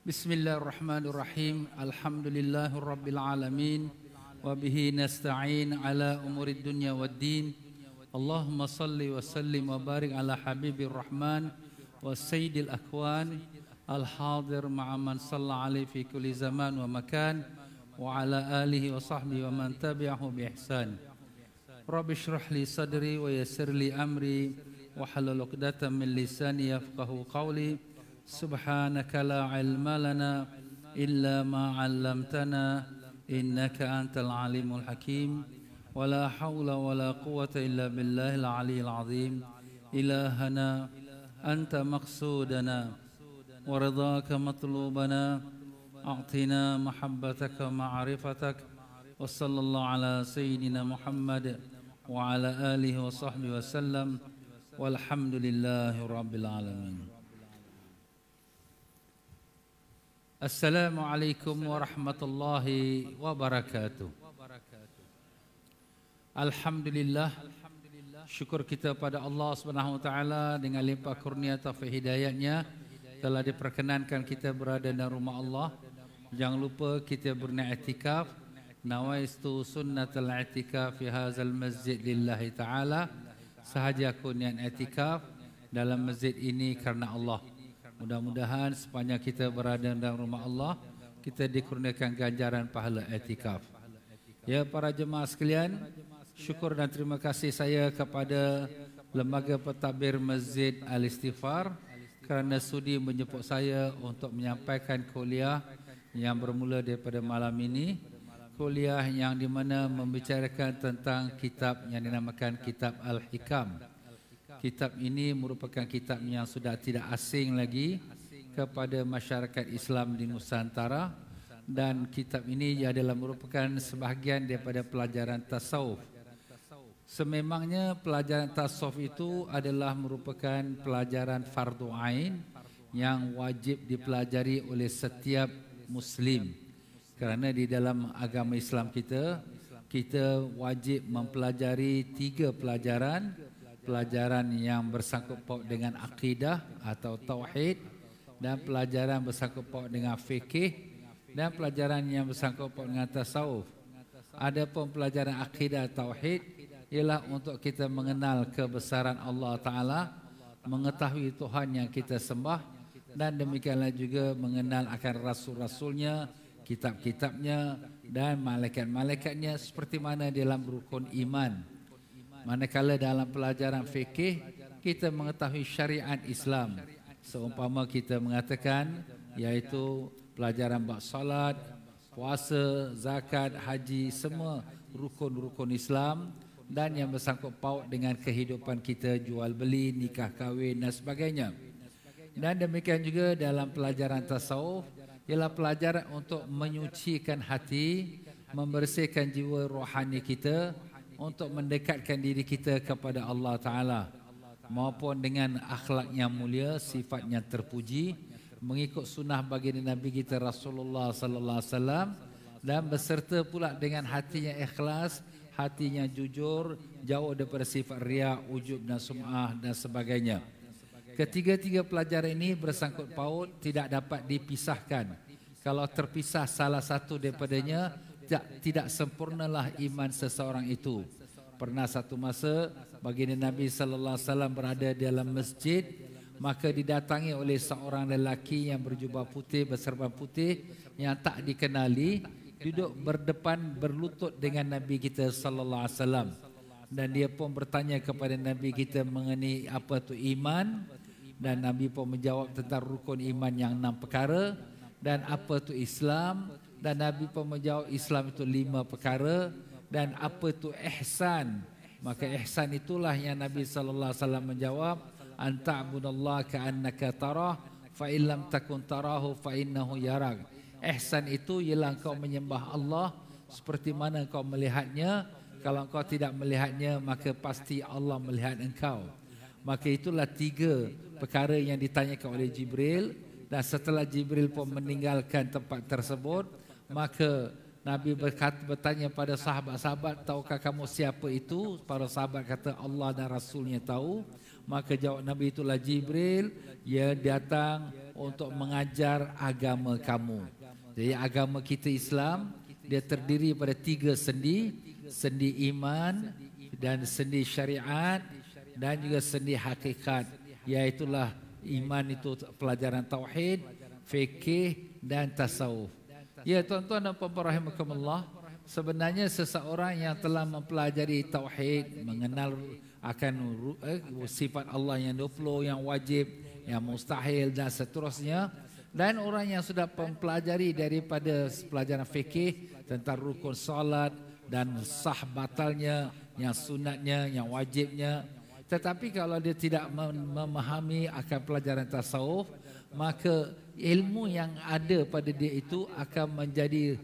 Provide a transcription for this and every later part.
بسم الله الرحمن الرحيم الحمد لله رب العالمين وبه نستعين على أمور الدنيا والدين اللهم صل وسلم وبارك على حبيب الرحمن والسيد الأكوان الحاضر مع من صلى عليه في كل زمان ومكان وعلى آله وصحبه ومن تبعه بإحسان رب اشرح لي صدري ويسر لي أمري وحلل عقدة من لساني يفقه قولي سبحانك لا علم لنا إلا ما علمتنا إنك أنت العليم الحكيم ولا حول ولا قوة إلا بالله العلي العظيم إلهنا أنت مقصودنا ورضاك مطلوبنا أعطنا محبتك ومعرفتك وصلى الله على سيدنا محمد وعلى آله وصحبه وسلم والحمد لله رب العالمين Assalamualaikum warahmatullahi wabarakatuh. Alhamdulillah. syukur kita pada Allah Subhanahu taala dengan limpah kurnia taufik hidayatnya telah diperkenankan kita berada dalam rumah Allah jangan lupa kita berniatikaf nawaitu sunnatul itikaf fi hazal masjid lillahi taala sahaja kurnian atikaf dalam masjid ini karena Allah Mudah-mudahan sepanjang kita berada dalam rumah Allah, kita dikurniakan ganjaran pahala etikaf. Ya para jemaah sekalian, syukur dan terima kasih saya kepada Lembaga Pentadbir Masjid al Isti'far kerana sudi menjemput saya untuk menyampaikan kuliah yang bermula daripada malam ini. Kuliah yang di mana membicarakan tentang kitab yang dinamakan Kitab Al-Hikam. Kitab ini merupakan kitab yang sudah tidak asing lagi kepada masyarakat Islam di Nusantara dan kitab ini adalah merupakan sebahagian daripada pelajaran tasawuf. Sememangnya pelajaran tasawuf itu adalah merupakan pelajaran fardu ain yang wajib dipelajari oleh setiap muslim. Kerana di dalam agama Islam kita kita wajib mempelajari tiga pelajaran, tiga pelajaran pelajaran yang bersangkut paut dengan akidah atau tauhid dan pelajaran bersangkut paut dengan fikih dan pelajaran yang bersangkut paut dengan tasawuf. Adapun pelajaran akidah tauhid ialah untuk kita mengenal kebesaran Allah Taala, mengetahui Tuhan yang kita sembah dan demikianlah juga mengenal akan rasul-rasulnya, kitab-kitabnya dan malaikat-malaikatnya seperti mana dalam rukun iman. Manakala dalam pelajaran fikih kita mengetahui syariat Islam. Seumpama kita mengatakan iaitu pelajaran bab salat, puasa, zakat, haji, semua rukun-rukun Islam dan yang bersangkut paut dengan kehidupan kita jual beli, nikah kahwin dan sebagainya. Dan demikian juga dalam pelajaran tasawuf ialah pelajaran untuk menyucikan hati, membersihkan jiwa rohani kita untuk mendekatkan diri kita kepada Allah Taala maupun dengan akhlak yang mulia sifatnya terpuji mengikut sunnah bagi nabi kita Rasulullah sallallahu alaihi wasallam dan berserta pula dengan hatinya ikhlas hatinya jujur jauh daripada sifat ria ujub dan sumah dan sebagainya ketiga-tiga pelajaran ini bersangkut paut tidak dapat dipisahkan kalau terpisah salah satu daripadanya tidak tidak sempurnalah iman seseorang itu. Pernah satu masa baginda Nabi sallallahu alaihi wasallam berada di dalam masjid maka didatangi oleh seorang lelaki yang berjubah putih berserban putih yang tak dikenali duduk berdepan berlutut dengan Nabi kita sallallahu alaihi wasallam dan dia pun bertanya kepada Nabi kita mengenai apa tu iman dan Nabi pun menjawab tentang rukun iman yang enam perkara dan apa tu Islam dan Nabi pun menjawab Islam itu lima perkara dan apa itu ihsan maka ihsan itulah yang Nabi saw menjawab antabudallaha ka'annaka tarah fa illam takun tarahu fa yarak ihsan itu ialah kau menyembah Allah seperti mana kau melihatnya kalau kau tidak melihatnya maka pasti Allah melihat engkau maka itulah tiga perkara yang ditanyakan oleh Jibril dan setelah Jibril pun meninggalkan tempat tersebut Maka Nabi berkata bertanya pada sahabat-sahabat, tahukah kamu siapa itu? Para sahabat kata Allah dan Rasulnya tahu. Maka jawab Nabi itulah Jibril, ia datang untuk mengajar agama kamu. Jadi agama kita Islam, dia terdiri pada tiga sendi, sendi iman dan sendi syariat dan juga sendi hakikat. Iaitulah iman itu pelajaran tauhid, fikih dan tasawuf. Ya tuan-tuan dan puan-puan rahimakumullah Sebenarnya seseorang yang telah mempelajari tauhid Mengenal akan eh, sifat Allah yang 20 Yang wajib, yang mustahil dan seterusnya Dan orang yang sudah mempelajari daripada pelajaran fikih Tentang rukun salat dan sah batalnya Yang sunatnya, yang wajibnya tetapi kalau dia tidak memahami akan pelajaran tasawuf, maka ilmu yang ada pada dia itu akan menjadi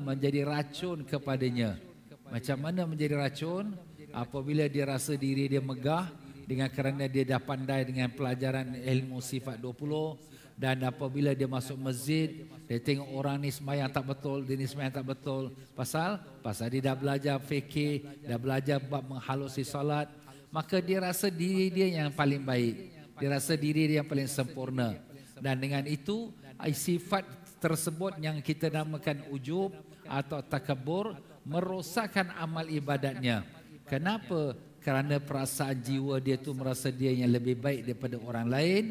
menjadi racun kepadanya macam mana menjadi racun apabila dia rasa diri dia megah dengan kerana dia dah pandai dengan pelajaran ilmu sifat 20 dan apabila dia masuk masjid dia tengok orang ni sembahyang tak betul dia ni sembahyang tak betul pasal pasal dia dah belajar fikih dah belajar bab menghalusi salat, maka dia rasa diri dia yang paling baik dia rasa diri dia yang paling sempurna dan dengan itu sifat tersebut yang kita namakan ujub atau takabur merosakkan amal ibadatnya. Kenapa? Kerana perasaan jiwa dia tu merasa dia yang lebih baik daripada orang lain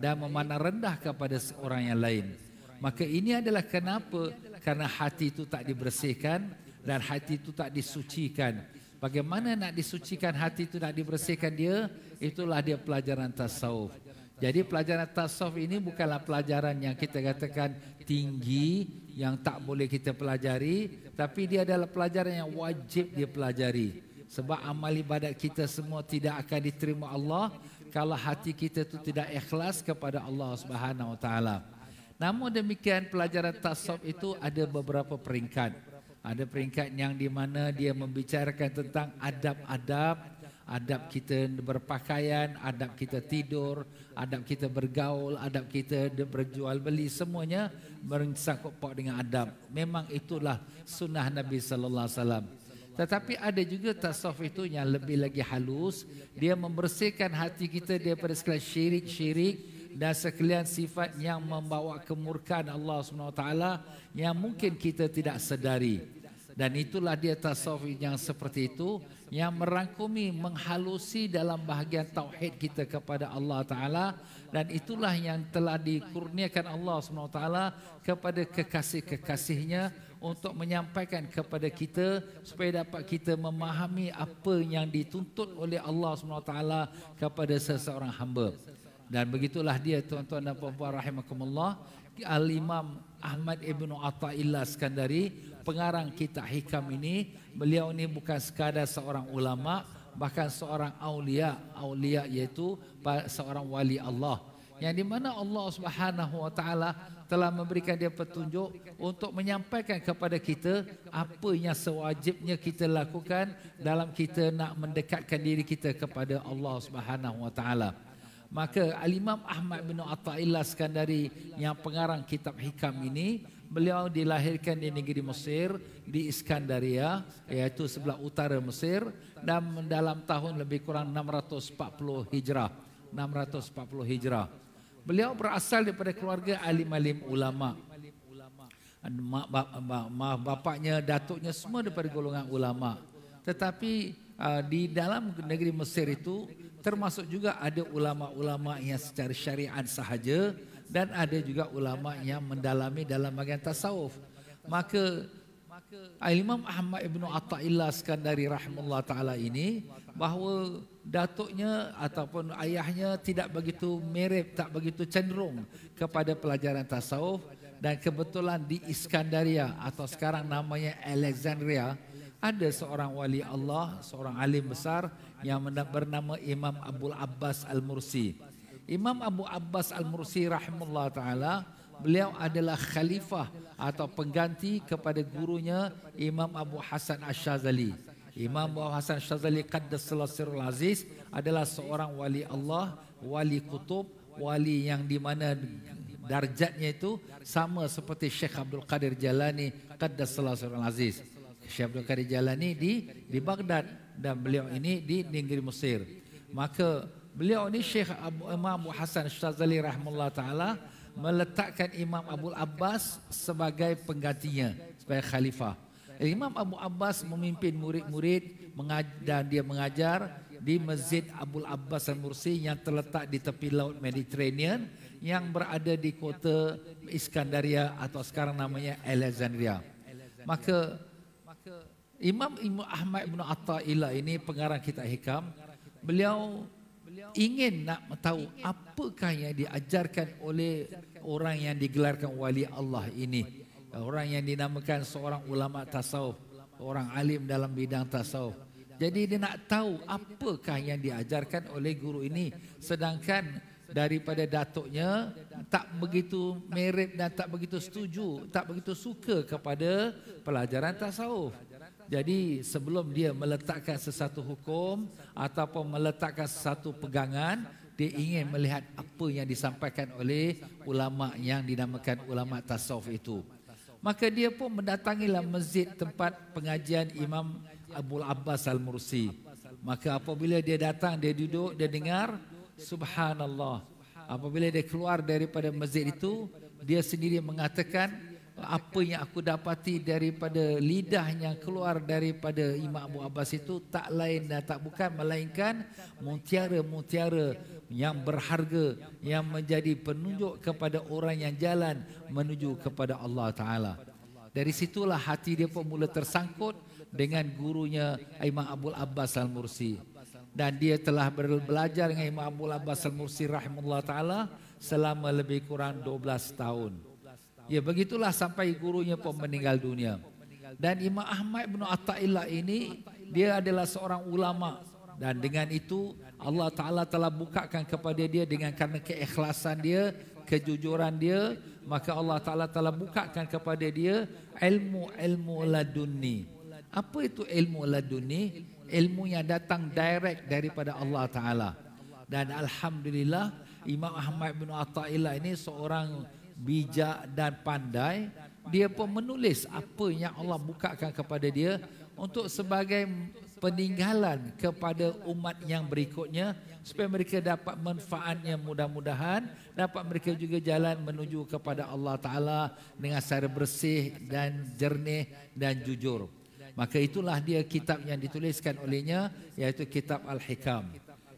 dan memandang rendah kepada orang yang lain. Maka ini adalah kenapa Karena hati itu tak dibersihkan dan hati itu tak disucikan. Bagaimana nak disucikan hati itu nak dibersihkan dia? Itulah dia pelajaran tasawuf. Jadi pelajaran tasawuf ini bukanlah pelajaran yang kita katakan tinggi yang tak boleh kita pelajari, tapi dia adalah pelajaran yang wajib dia pelajari. Sebab amal ibadat kita semua tidak akan diterima Allah kalau hati kita itu tidak ikhlas kepada Allah Subhanahu Wa Taala. Namun demikian pelajaran tasawuf itu ada beberapa peringkat. Ada peringkat yang di mana dia membicarakan tentang adab-adab adab kita berpakaian, adab kita tidur, adab kita bergaul, adab kita berjual beli semuanya bersangkut pak dengan adab. Memang itulah sunnah Nabi sallallahu alaihi wasallam. Tetapi ada juga tasawuf itu yang lebih lagi halus, dia membersihkan hati kita daripada segala syirik-syirik dan sekalian sifat yang membawa kemurkaan Allah Subhanahu Wa Taala yang mungkin kita tidak sedari dan itulah dia tasawuf yang seperti itu yang merangkumi menghalusi dalam bahagian tauhid kita kepada Allah taala dan itulah yang telah dikurniakan Allah SWT kepada kekasih-kekasihnya untuk menyampaikan kepada kita supaya dapat kita memahami apa yang dituntut oleh Allah SWT kepada seseorang hamba dan begitulah dia tuan-tuan dan puan-puan rahimakumullah Al-Imam Ahmad Ibn Atta'illah Skandari Pengarang kitab hikam ini Beliau ini bukan sekadar seorang ulama Bahkan seorang awliya Awliya iaitu seorang wali Allah Yang di mana Allah subhanahu wa ta'ala telah memberikan dia petunjuk untuk menyampaikan kepada kita apa yang sewajibnya kita lakukan dalam kita nak mendekatkan diri kita kepada Allah Subhanahu wa taala. Maka alimam Ahmad bin Atta'illah Skandari yang pengarang kitab hikam ini, beliau dilahirkan di negeri Mesir, di Iskandaria, iaitu sebelah utara Mesir, dan dalam tahun lebih kurang 640 Hijrah. 640 Hijrah. Beliau berasal daripada keluarga alim-alim ulama. Mak, bapaknya, datuknya semua daripada golongan ulama. Tetapi uh, di dalam negeri Mesir itu termasuk juga ada ulama-ulama yang secara syariat sahaja dan ada juga ulama yang mendalami dalam bagian tasawuf. Maka Al-Imam Ahmad Ibn Atta'illah Skandari Rahimullah Ta'ala ini bahawa datuknya ataupun ayahnya tidak begitu mirip, tak begitu cenderung kepada pelajaran tasawuf dan kebetulan di Iskandaria atau sekarang namanya Alexandria, Alexandria ada seorang wali Allah, seorang alim besar yang bernama Imam Abu Abbas Al-Mursi. Imam Abu Abbas Al-Mursi rahimahullah ta'ala, beliau adalah khalifah atau pengganti kepada gurunya Imam Abu Hasan Ash-Shazali. Imam Abu Hasan Ash-Shazali Qaddas Salasirul Aziz adalah seorang wali Allah, wali kutub, wali yang di mana darjatnya itu sama seperti Sheikh Abdul Qadir Jalani Qaddas Salasirul Aziz. Syekh Abdul Qadir Jalani di di Baghdad dan beliau ini di negeri Mesir. Maka beliau ini Syekh Abu Imam Abu Hasan Syazali rahimahullah taala meletakkan Imam Abu Abbas sebagai penggantinya sebagai khalifah. Eh, Imam Abu Abbas memimpin murid-murid dan dia mengajar di Masjid Abu Abbas al-Mursi yang terletak di tepi laut Mediterranean yang berada di kota Iskandaria atau sekarang namanya Alexandria. Maka Imam Imam Ahmad bin Atta'ila ini pengarang kitab hikam. Beliau ingin nak tahu apakah yang diajarkan oleh orang yang digelarkan wali Allah ini. Orang yang dinamakan seorang ulama tasawuf. Orang alim dalam bidang tasawuf. Jadi dia nak tahu apakah yang diajarkan oleh guru ini. Sedangkan daripada datuknya tak begitu merit dan tak begitu setuju. Tak begitu suka kepada pelajaran tasawuf. Jadi sebelum dia meletakkan sesuatu hukum ataupun meletakkan sesuatu pegangan, dia ingin melihat apa yang disampaikan oleh ulama yang dinamakan ulama tasawuf itu. Maka dia pun mendatangilah masjid tempat pengajian Imam Abu Abbas Al-Mursi. Maka apabila dia datang, dia duduk, dia dengar, subhanallah. Apabila dia keluar daripada masjid itu, dia sendiri mengatakan, apa yang aku dapati daripada lidah yang keluar daripada Imam Abu Abbas itu tak lain dan tak bukan melainkan mutiara-mutiara yang berharga yang menjadi penunjuk kepada orang yang jalan menuju kepada Allah Taala. Dari situlah hati dia pun mula tersangkut dengan gurunya Imam Abu Abbas Al Mursi dan dia telah belajar dengan Imam Abu Abbas Al Mursi rahimahullah taala selama lebih kurang 12 tahun. Ya begitulah sampai gurunya pun meninggal dunia. Dan Imam Ahmad bin Atta'illah ini dia adalah seorang ulama dan dengan itu Allah Ta'ala telah bukakan kepada dia dengan karena keikhlasan dia, kejujuran dia, maka Allah Ta'ala telah bukakan kepada dia ilmu-ilmu laduni. Apa itu ilmu laduni? Ilmu yang datang direct daripada Allah Ta'ala. Dan Alhamdulillah, Imam Ahmad bin Atta'illah ini seorang bijak dan pandai dia pun menulis apa yang Allah bukakan kepada dia untuk sebagai peninggalan kepada umat yang berikutnya supaya mereka dapat manfaatnya mudah-mudahan dapat mereka juga jalan menuju kepada Allah taala dengan secara bersih dan jernih dan jujur maka itulah dia kitab yang dituliskan olehnya iaitu kitab al-hikam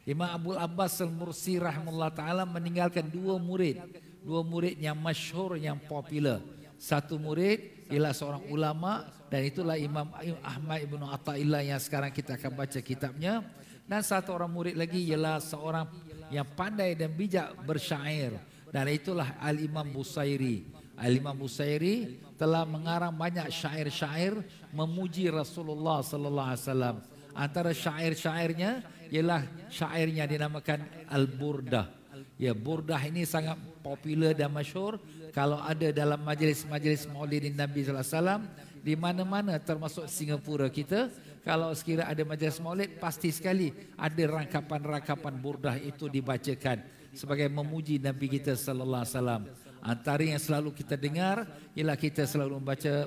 Imam Abu Abbas Al-Mursi rahimahullah taala meninggalkan dua murid dua murid yang masyhur yang popular. Satu murid ialah seorang ulama dan itulah Imam Ahmad Ibn Atta'illah yang sekarang kita akan baca kitabnya. Dan satu orang murid lagi ialah seorang yang pandai dan bijak bersyair. Dan itulah Al-Imam Busairi. Al-Imam Busairi telah mengarang banyak syair-syair memuji Rasulullah sallallahu alaihi wasallam. Antara syair-syairnya ialah syairnya dinamakan Al-Burdah. Ya, burdah ini sangat popular dan masyur. Kalau ada dalam majlis-majlis maulid Nabi Alaihi Wasallam, di mana-mana termasuk Singapura kita, kalau sekiranya ada majlis maulid, pasti sekali ada rangkapan-rangkapan burdah itu dibacakan sebagai memuji Nabi kita Sallallahu Alaihi Wasallam. Antara yang selalu kita dengar ialah kita selalu membaca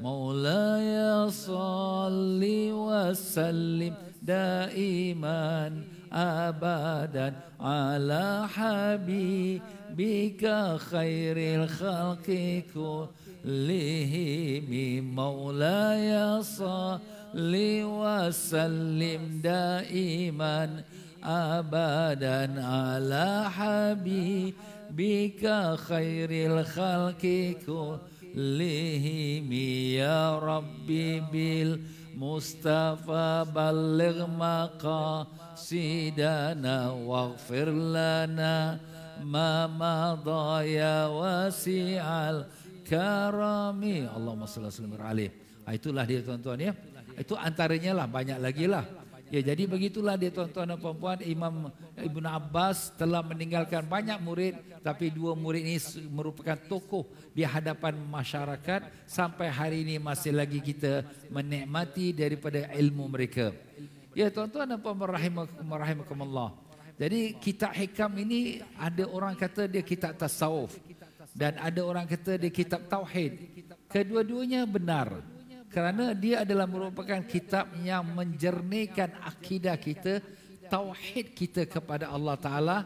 Maulaya Salli Wasallim. Salli. دائما أبدا على حبيبك خير الخلق كلهم مولاي صل وسلم دائما أبدا على حبيبك خير الخلق كلهم يا ربي بالخير Mustafa balik maka sidana waqfir lana ma madaya wasi'al karami Allahumma sallallahu alaihi wa sallam itulah dia tuan-tuan ya itu antaranya lah banyak lagi lah Ya jadi begitulah dia tuan-tuan dan puan-puan Imam Ibn Abbas telah meninggalkan banyak murid Tapi dua murid ini merupakan tokoh di hadapan masyarakat Sampai hari ini masih lagi kita menikmati daripada ilmu mereka Ya tuan-tuan dan puan-puan Allah. jadi kitab hikam ini ada orang kata dia kitab tasawuf dan ada orang kata dia kitab tauhid. Kedua-duanya benar. Kerana dia adalah merupakan kitab yang menjernihkan akidah kita, tauhid kita kepada Allah Ta'ala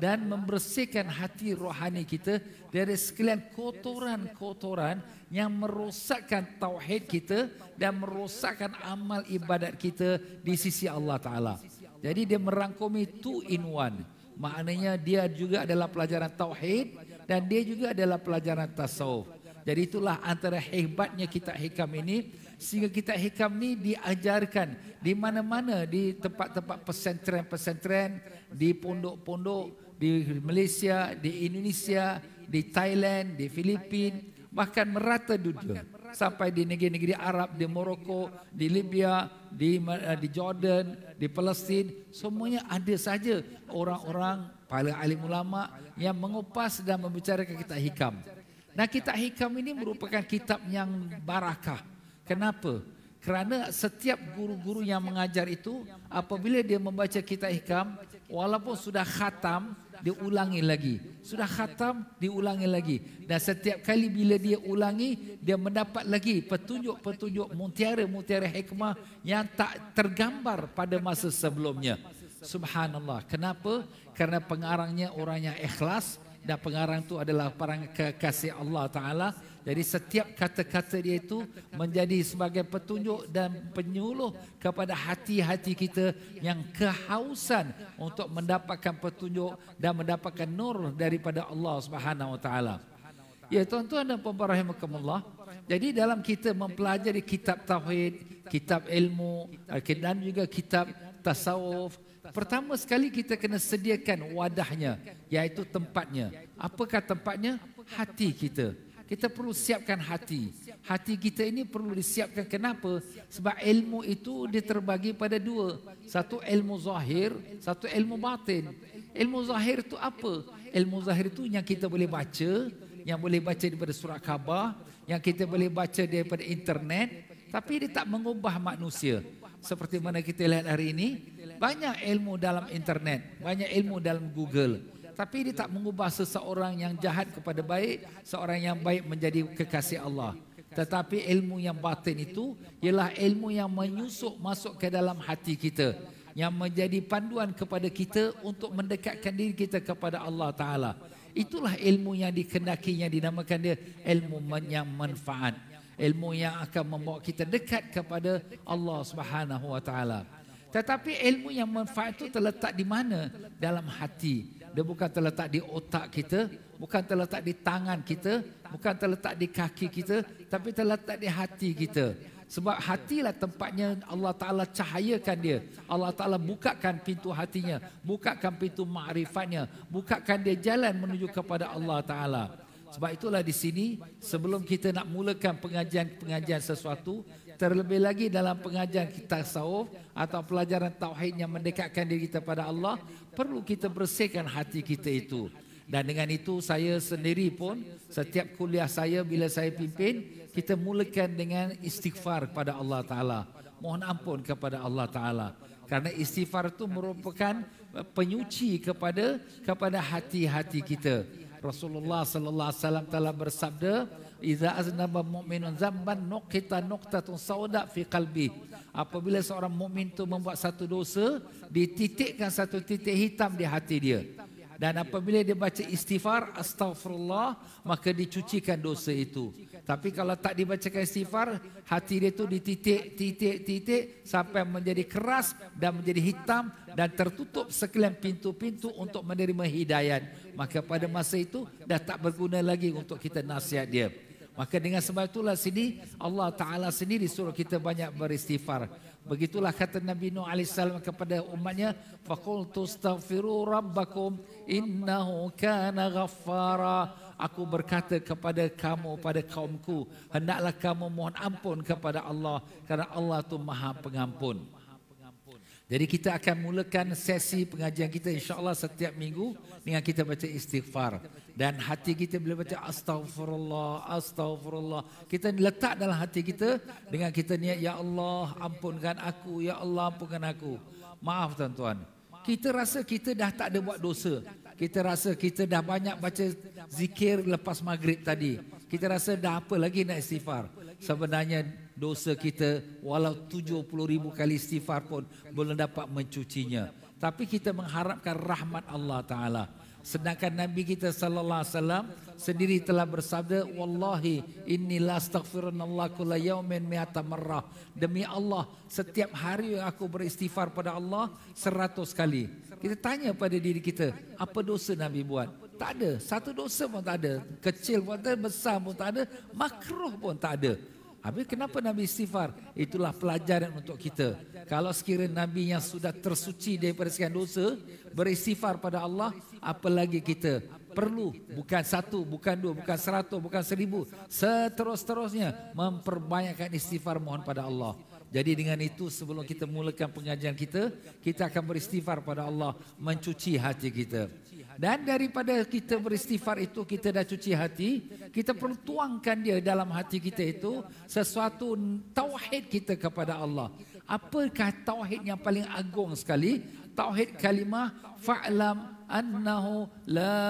dan membersihkan hati rohani kita dari sekalian kotoran-kotoran yang merosakkan tauhid kita dan merosakkan amal ibadat kita di sisi Allah Ta'ala. Jadi dia merangkumi two in one. Maknanya dia juga adalah pelajaran tauhid dan dia juga adalah pelajaran tasawuf. Jadi itulah antara hebatnya kitab hikam ini sehingga kitab hikam ini diajarkan di mana-mana di tempat-tempat pesantren-pesantren, di pondok-pondok di Malaysia, di Indonesia, di Thailand, di Filipin, bahkan merata dunia sampai di negeri-negeri Arab, di Morocco, di Libya, di eh, di Jordan, di Palestin, semuanya ada saja orang-orang para alim ulama yang mengupas dan membicarakan kitab hikam. Dan kitab hikam ini merupakan kitab yang barakah. Kenapa? Kerana setiap guru-guru yang mengajar itu apabila dia membaca kitab hikam walaupun sudah khatam dia ulangi lagi. Sudah khatam diulangi lagi. Dan setiap kali bila dia ulangi dia mendapat lagi petunjuk-petunjuk mutiara-mutiara hikmah yang tak tergambar pada masa sebelumnya. Subhanallah. Kenapa? Kerana pengarangnya orang yang ikhlas, dan pengarang tu adalah parang kekasih Allah Taala. Jadi setiap kata-kata dia itu menjadi sebagai petunjuk dan penyuluh kepada hati-hati kita yang kehausan untuk mendapatkan petunjuk dan mendapatkan nur daripada Allah Subhanahu Wa Taala. Ya tuan-tuan dan puan-puan rahimakumullah. Jadi dalam kita mempelajari kitab tauhid, kitab ilmu, dan juga kitab tasawuf, Pertama sekali kita kena sediakan wadahnya iaitu tempatnya. Apakah tempatnya? Hati kita. Kita perlu siapkan hati. Hati kita ini perlu disiapkan kenapa? Sebab ilmu itu dia terbagi pada dua. Satu ilmu zahir, satu ilmu batin. Ilmu zahir itu apa? Ilmu zahir itu yang kita boleh baca, yang boleh baca daripada surat khabar, yang kita boleh baca daripada internet. Tapi dia tak mengubah manusia. Seperti mana kita lihat hari ini, banyak ilmu dalam internet, banyak ilmu dalam Google. Tapi dia tak mengubah seseorang yang jahat kepada baik, seorang yang baik menjadi kekasih Allah. Tetapi ilmu yang batin itu ialah ilmu yang menyusuk masuk ke dalam hati kita. Yang menjadi panduan kepada kita untuk mendekatkan diri kita kepada Allah Ta'ala. Itulah ilmu yang dikendaki yang dinamakan dia ilmu yang manfaat. Ilmu yang akan membawa kita dekat kepada Allah Subhanahu Wa Ta'ala. Tetapi ilmu yang manfaat itu terletak di mana? Dalam hati. Dia bukan terletak di otak kita, bukan terletak di tangan kita, bukan terletak di kaki kita, tapi terletak di hati kita. Sebab hatilah tempatnya Allah Ta'ala cahayakan dia. Allah Ta'ala bukakan pintu hatinya. Bukakan pintu ma'rifatnya. Bukakan dia jalan menuju kepada Allah Ta'ala. Sebab itulah di sini sebelum kita nak mulakan pengajian-pengajian sesuatu terlebih lagi dalam pengajian kita sawuf atau pelajaran tauhid yang mendekatkan diri kita pada Allah perlu kita bersihkan hati kita itu dan dengan itu saya sendiri pun setiap kuliah saya bila saya pimpin kita mulakan dengan istighfar kepada Allah taala mohon ampun kepada Allah taala karena istighfar itu merupakan penyuci kepada kepada hati-hati kita Rasulullah sallallahu alaihi wasallam telah bersabda Iza aznaba mu'minun zamban nukhita nuktatun sauda fi kalbi. Apabila seorang mukmin itu membuat satu dosa, dititikkan satu titik hitam di hati dia. Dan apabila dia baca istighfar, astagfirullah, maka dicucikan dosa itu. Tapi kalau tak dibacakan istighfar, hati dia tu dititik, titik, titik, sampai menjadi keras dan menjadi hitam dan tertutup sekalian pintu-pintu untuk menerima hidayat. Maka pada masa itu, dah tak berguna lagi untuk kita nasihat dia. Maka dengan sebab itulah sini Allah Ta'ala sendiri suruh kita banyak beristighfar. Begitulah kata Nabi Nuh AS kepada umatnya. فَقُلْتُ اسْتَغْفِرُوا Rabbakum إِنَّهُ كَانَ غَفَّارًا Aku berkata kepada kamu, pada kaumku. Hendaklah kamu mohon ampun kepada Allah. Kerana Allah tu maha pengampun. Jadi kita akan mulakan sesi pengajian kita insya Allah setiap minggu dengan kita baca istighfar. Dan hati kita bila baca astagfirullah, astagfirullah. Kita letak dalam hati kita dengan kita niat, Ya Allah ampunkan aku, Ya Allah ampunkan aku. Maaf tuan-tuan. Kita rasa kita dah tak ada buat dosa. Kita rasa kita dah banyak baca zikir lepas maghrib tadi. Kita rasa dah apa lagi nak istighfar. Sebenarnya dosa kita walau 70 ribu kali istighfar pun belum dapat mencucinya. Tapi kita mengharapkan rahmat Allah Ta'ala. Sedangkan Nabi kita sallallahu alaihi wasallam sendiri telah bersabda wallahi inni la astaghfirunallahu kulla yawmin mi'ata marrah. Demi Allah, setiap hari yang aku beristighfar pada Allah seratus kali. Kita tanya pada diri kita, apa dosa Nabi buat? Tak ada, satu dosa pun tak ada. Kecil pun tak ada, besar pun tak ada, makruh pun tak ada. Habis kenapa Nabi istighfar? Itulah pelajaran untuk kita. Kalau sekiranya Nabi yang sudah tersuci daripada sekian dosa, beristighfar pada Allah, apalagi kita perlu bukan satu, bukan dua, bukan seratus, bukan seribu, seterus-terusnya memperbanyakkan istighfar mohon pada Allah. Jadi dengan itu sebelum kita mulakan pengajian kita, kita akan beristighfar pada Allah mencuci hati kita. Dan daripada kita beristighfar itu kita dah cuci hati, kita perlu tuangkan dia dalam hati kita itu sesuatu tauhid kita kepada Allah. Apakah tauhid yang paling agung sekali? Tauhid kalimah fa'lam annahu la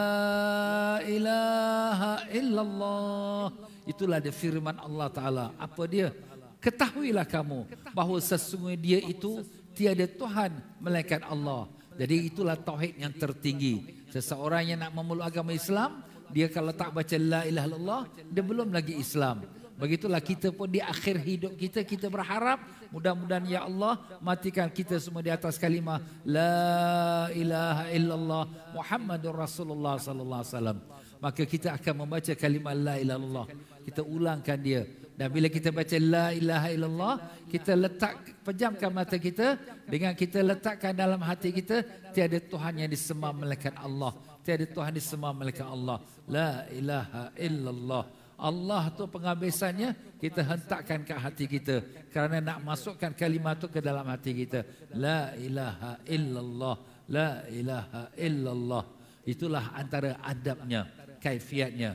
ilaha illallah. Itulah dia firman Allah Taala. Apa dia? Ketahuilah kamu bahawa sesungguhnya dia itu tiada tuhan melainkan Allah. Jadi itulah tauhid yang tertinggi. Seseorang yang nak memeluk agama Islam, dia kalau tak baca la ilaha illallah, dia belum lagi Islam. Begitulah kita pun di akhir hidup kita, kita berharap mudah-mudahan ya Allah matikan kita semua di atas kalimah la ilaha illallah Muhammadur Rasulullah sallallahu alaihi wasallam. Maka kita akan membaca kalimah la ilaha illallah. Kita ulangkan dia dan bila kita baca la ilaha illallah, kita letak pejamkan mata kita dengan kita letakkan dalam hati kita tiada tuhan yang disembah melainkan Allah. Tiada tuhan disembah melainkan Allah. La ilaha illallah. Allah tu penghabisannya kita hentakkan ke hati kita kerana nak masukkan kalimah tu ke dalam hati kita. La ilaha illallah. La ilaha illallah. Itulah antara adabnya, kaifiatnya.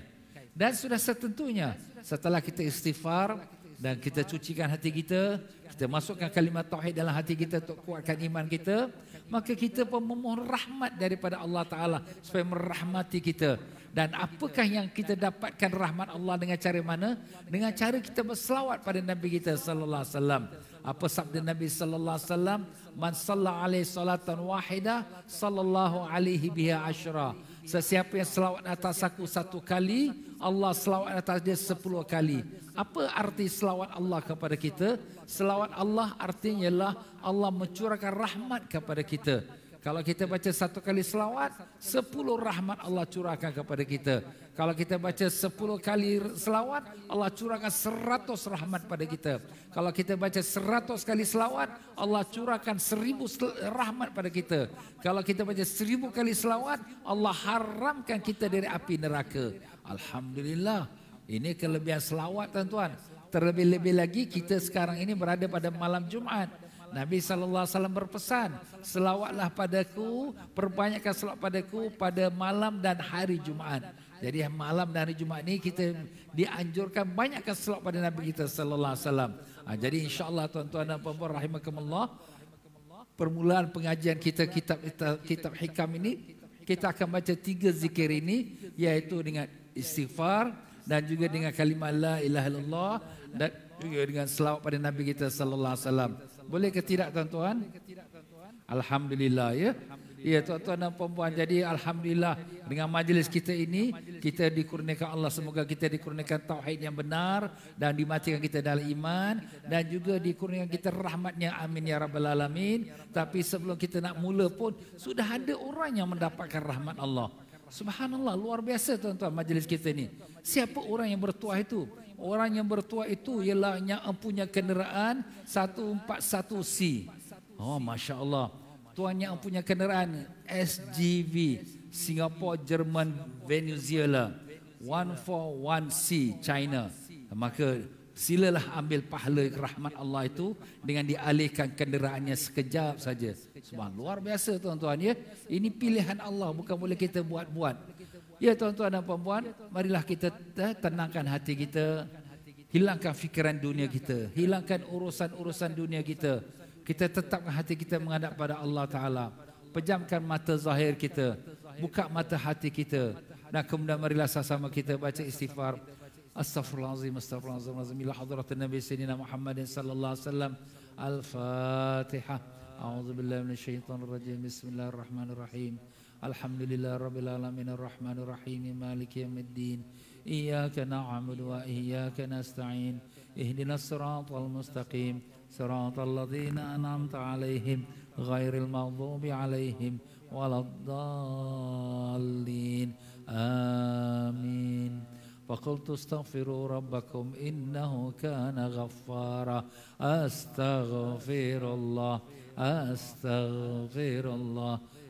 Dan sudah setentunya setelah kita istighfar dan kita cucikan hati kita, kita masukkan kalimat tauhid dalam hati kita untuk kuatkan iman kita, maka kita pun memohon rahmat daripada Allah Taala supaya merahmati kita. Dan apakah yang kita dapatkan rahmat Allah dengan cara mana? Dengan cara kita berselawat pada Nabi kita sallallahu alaihi wasallam. Apa sabda Nabi sallallahu alaihi wasallam? Man sallallahu alaihi salatan wahidah sallallahu alaihi biha asyrah. Sesiapa yang selawat atas aku satu kali, Allah selawat atas dia sepuluh kali. Apa arti selawat Allah kepada kita? Selawat Allah artinya ialah Allah mencurahkan rahmat kepada kita. Kalau kita baca satu kali selawat, sepuluh rahmat Allah curahkan kepada kita. Kalau kita baca sepuluh kali selawat, Allah curahkan seratus rahmat pada kita. Kalau kita baca seratus kali selawat, Allah curahkan seribu rahmat pada kita. Kalau kita baca seribu kali selawat, Allah haramkan kita dari api neraka. Alhamdulillah. Ini kelebihan selawat tuan-tuan. Terlebih-lebih lagi kita sekarang ini berada pada malam Jumaat. Nabi Alaihi Wasallam berpesan, selawatlah padaku, perbanyakkan selawat padaku pada malam dan hari Jumaat. Jadi malam dan hari Jumaat ni kita dianjurkan banyakkan selawat pada Nabi kita SAW. Ha, jadi insyaAllah tuan-tuan dan puan-puan rahimahkumullah, permulaan pengajian kita kitab, kitab, kitab hikam ini, kita akan baca tiga zikir ini iaitu dengan istighfar dan juga dengan kalimah la ilaha illallah dan juga dengan selawat pada nabi kita sallallahu alaihi wasallam boleh ke tidak tuan-tuan? Alhamdulillah ya. Ya tuan-tuan dan puan-puan. Jadi alhamdulillah dengan majlis kita ini kita dikurniakan Allah semoga kita dikurniakan tauhid yang benar dan dimatikan kita dalam iman dan juga dikurniakan kita rahmatnya amin ya rabbal alamin. Tapi sebelum kita nak mula pun sudah ada orang yang mendapatkan rahmat Allah. Subhanallah luar biasa tuan-tuan majlis kita ini. Siapa orang yang bertuah itu? orang yang bertua itu ialah yang punya kenderaan 141C. Oh, Masya Allah. Tuan yang punya kenderaan SGV, Singapore, Jerman, Venezuela, 141C, China. Maka silalah ambil pahala rahmat Allah itu dengan dialihkan kenderaannya sekejap saja. Subhanallah. Luar biasa tuan-tuan ya. Ini pilihan Allah bukan boleh kita buat-buat. Ya tuan-tuan dan puan-puan, marilah kita tenangkan hati kita, hilangkan fikiran dunia kita, hilangkan urusan-urusan dunia kita. Kita tetapkan hati kita menghadap pada Allah Ta'ala. Pejamkan mata zahir kita, buka mata hati kita. Dan kemudian marilah sama-sama kita baca istighfar. Astaghfirullahaladzim, astaghfirullahaladzim, ila hadratin Nabi Sayyidina Muhammadin sallallahu alaihi wasallam. Al-Fatiha. Fatihah. A'udzubillahi minasyaitonirrajim. rajim. Bismillahirrahmanirrahim. الحمد لله رب العالمين الرحمن الرحيم مالك يوم الدين إياك نعبد وإياك نستعين اهدنا الصراط المستقيم صراط الذين أنعمت عليهم غير المغضوب عليهم ولا الضالين آمين فقلت استغفروا ربكم إنه كان غفارا أستغفر الله أستغفر الله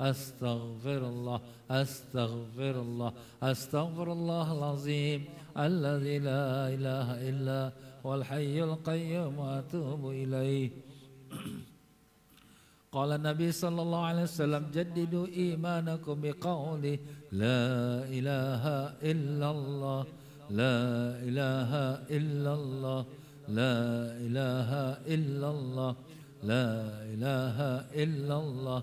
أستغفر الله أستغفر الله أستغفر الله العظيم الذي لا إله إلا هو الحي القيوم وأتوب إليه قال النبي صلى الله عليه وسلم جددوا إيمانكم بقول لا إله إلا الله لا إله إلا الله لا إله إلا الله لا إله إلا الله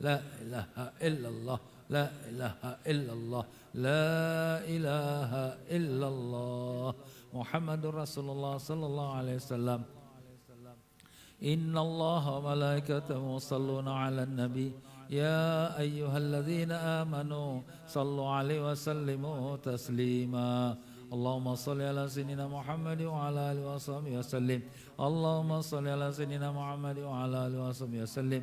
لا إله إلا الله لا إله إلا الله لا إله إلا الله محمد رسول الله صلى الله عليه وسلم إن الله وملائكته يصلون على النبي يا أيها الذين آمنوا صلوا عليه وسلموا تسليما اللهم صل على سيدنا محمد وعلى آله وصحبه وسلم اللهم صل على سيدنا محمد وعلى آله وصحبه وسلم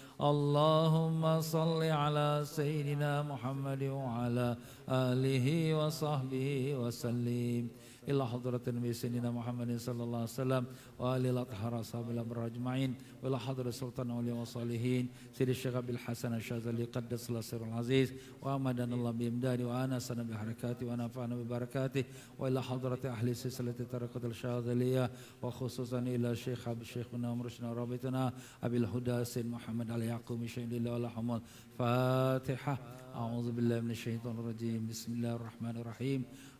اللهم صل على سيدنا محمد وعلى آله وصحبه وسلم إلى حضرة النبي سيدنا محمد صلى الله عليه وسلم وآل الأطهار أصحاب الأبرار أجمعين وإلى حضرة سلطان أولياء والصالحين سيد الشيخ أبي الحسن الشاذلي قدس الله سر العزيز وأمدنا الله بإمداده وأنسنا بحركاته ونفعنا ببركاته وإلى حضرة أهل سلسلة طريقة الشاذلية وخصوصا إلى الشيخ أبي شيخنا ومرشدنا رابطنا أبي الهدى سيد محمد علي يعقوب شهيد الله ولا حمل فاتحة أعوذ بالله من الشيطان الرجيم بسم الله الرحمن الرحيم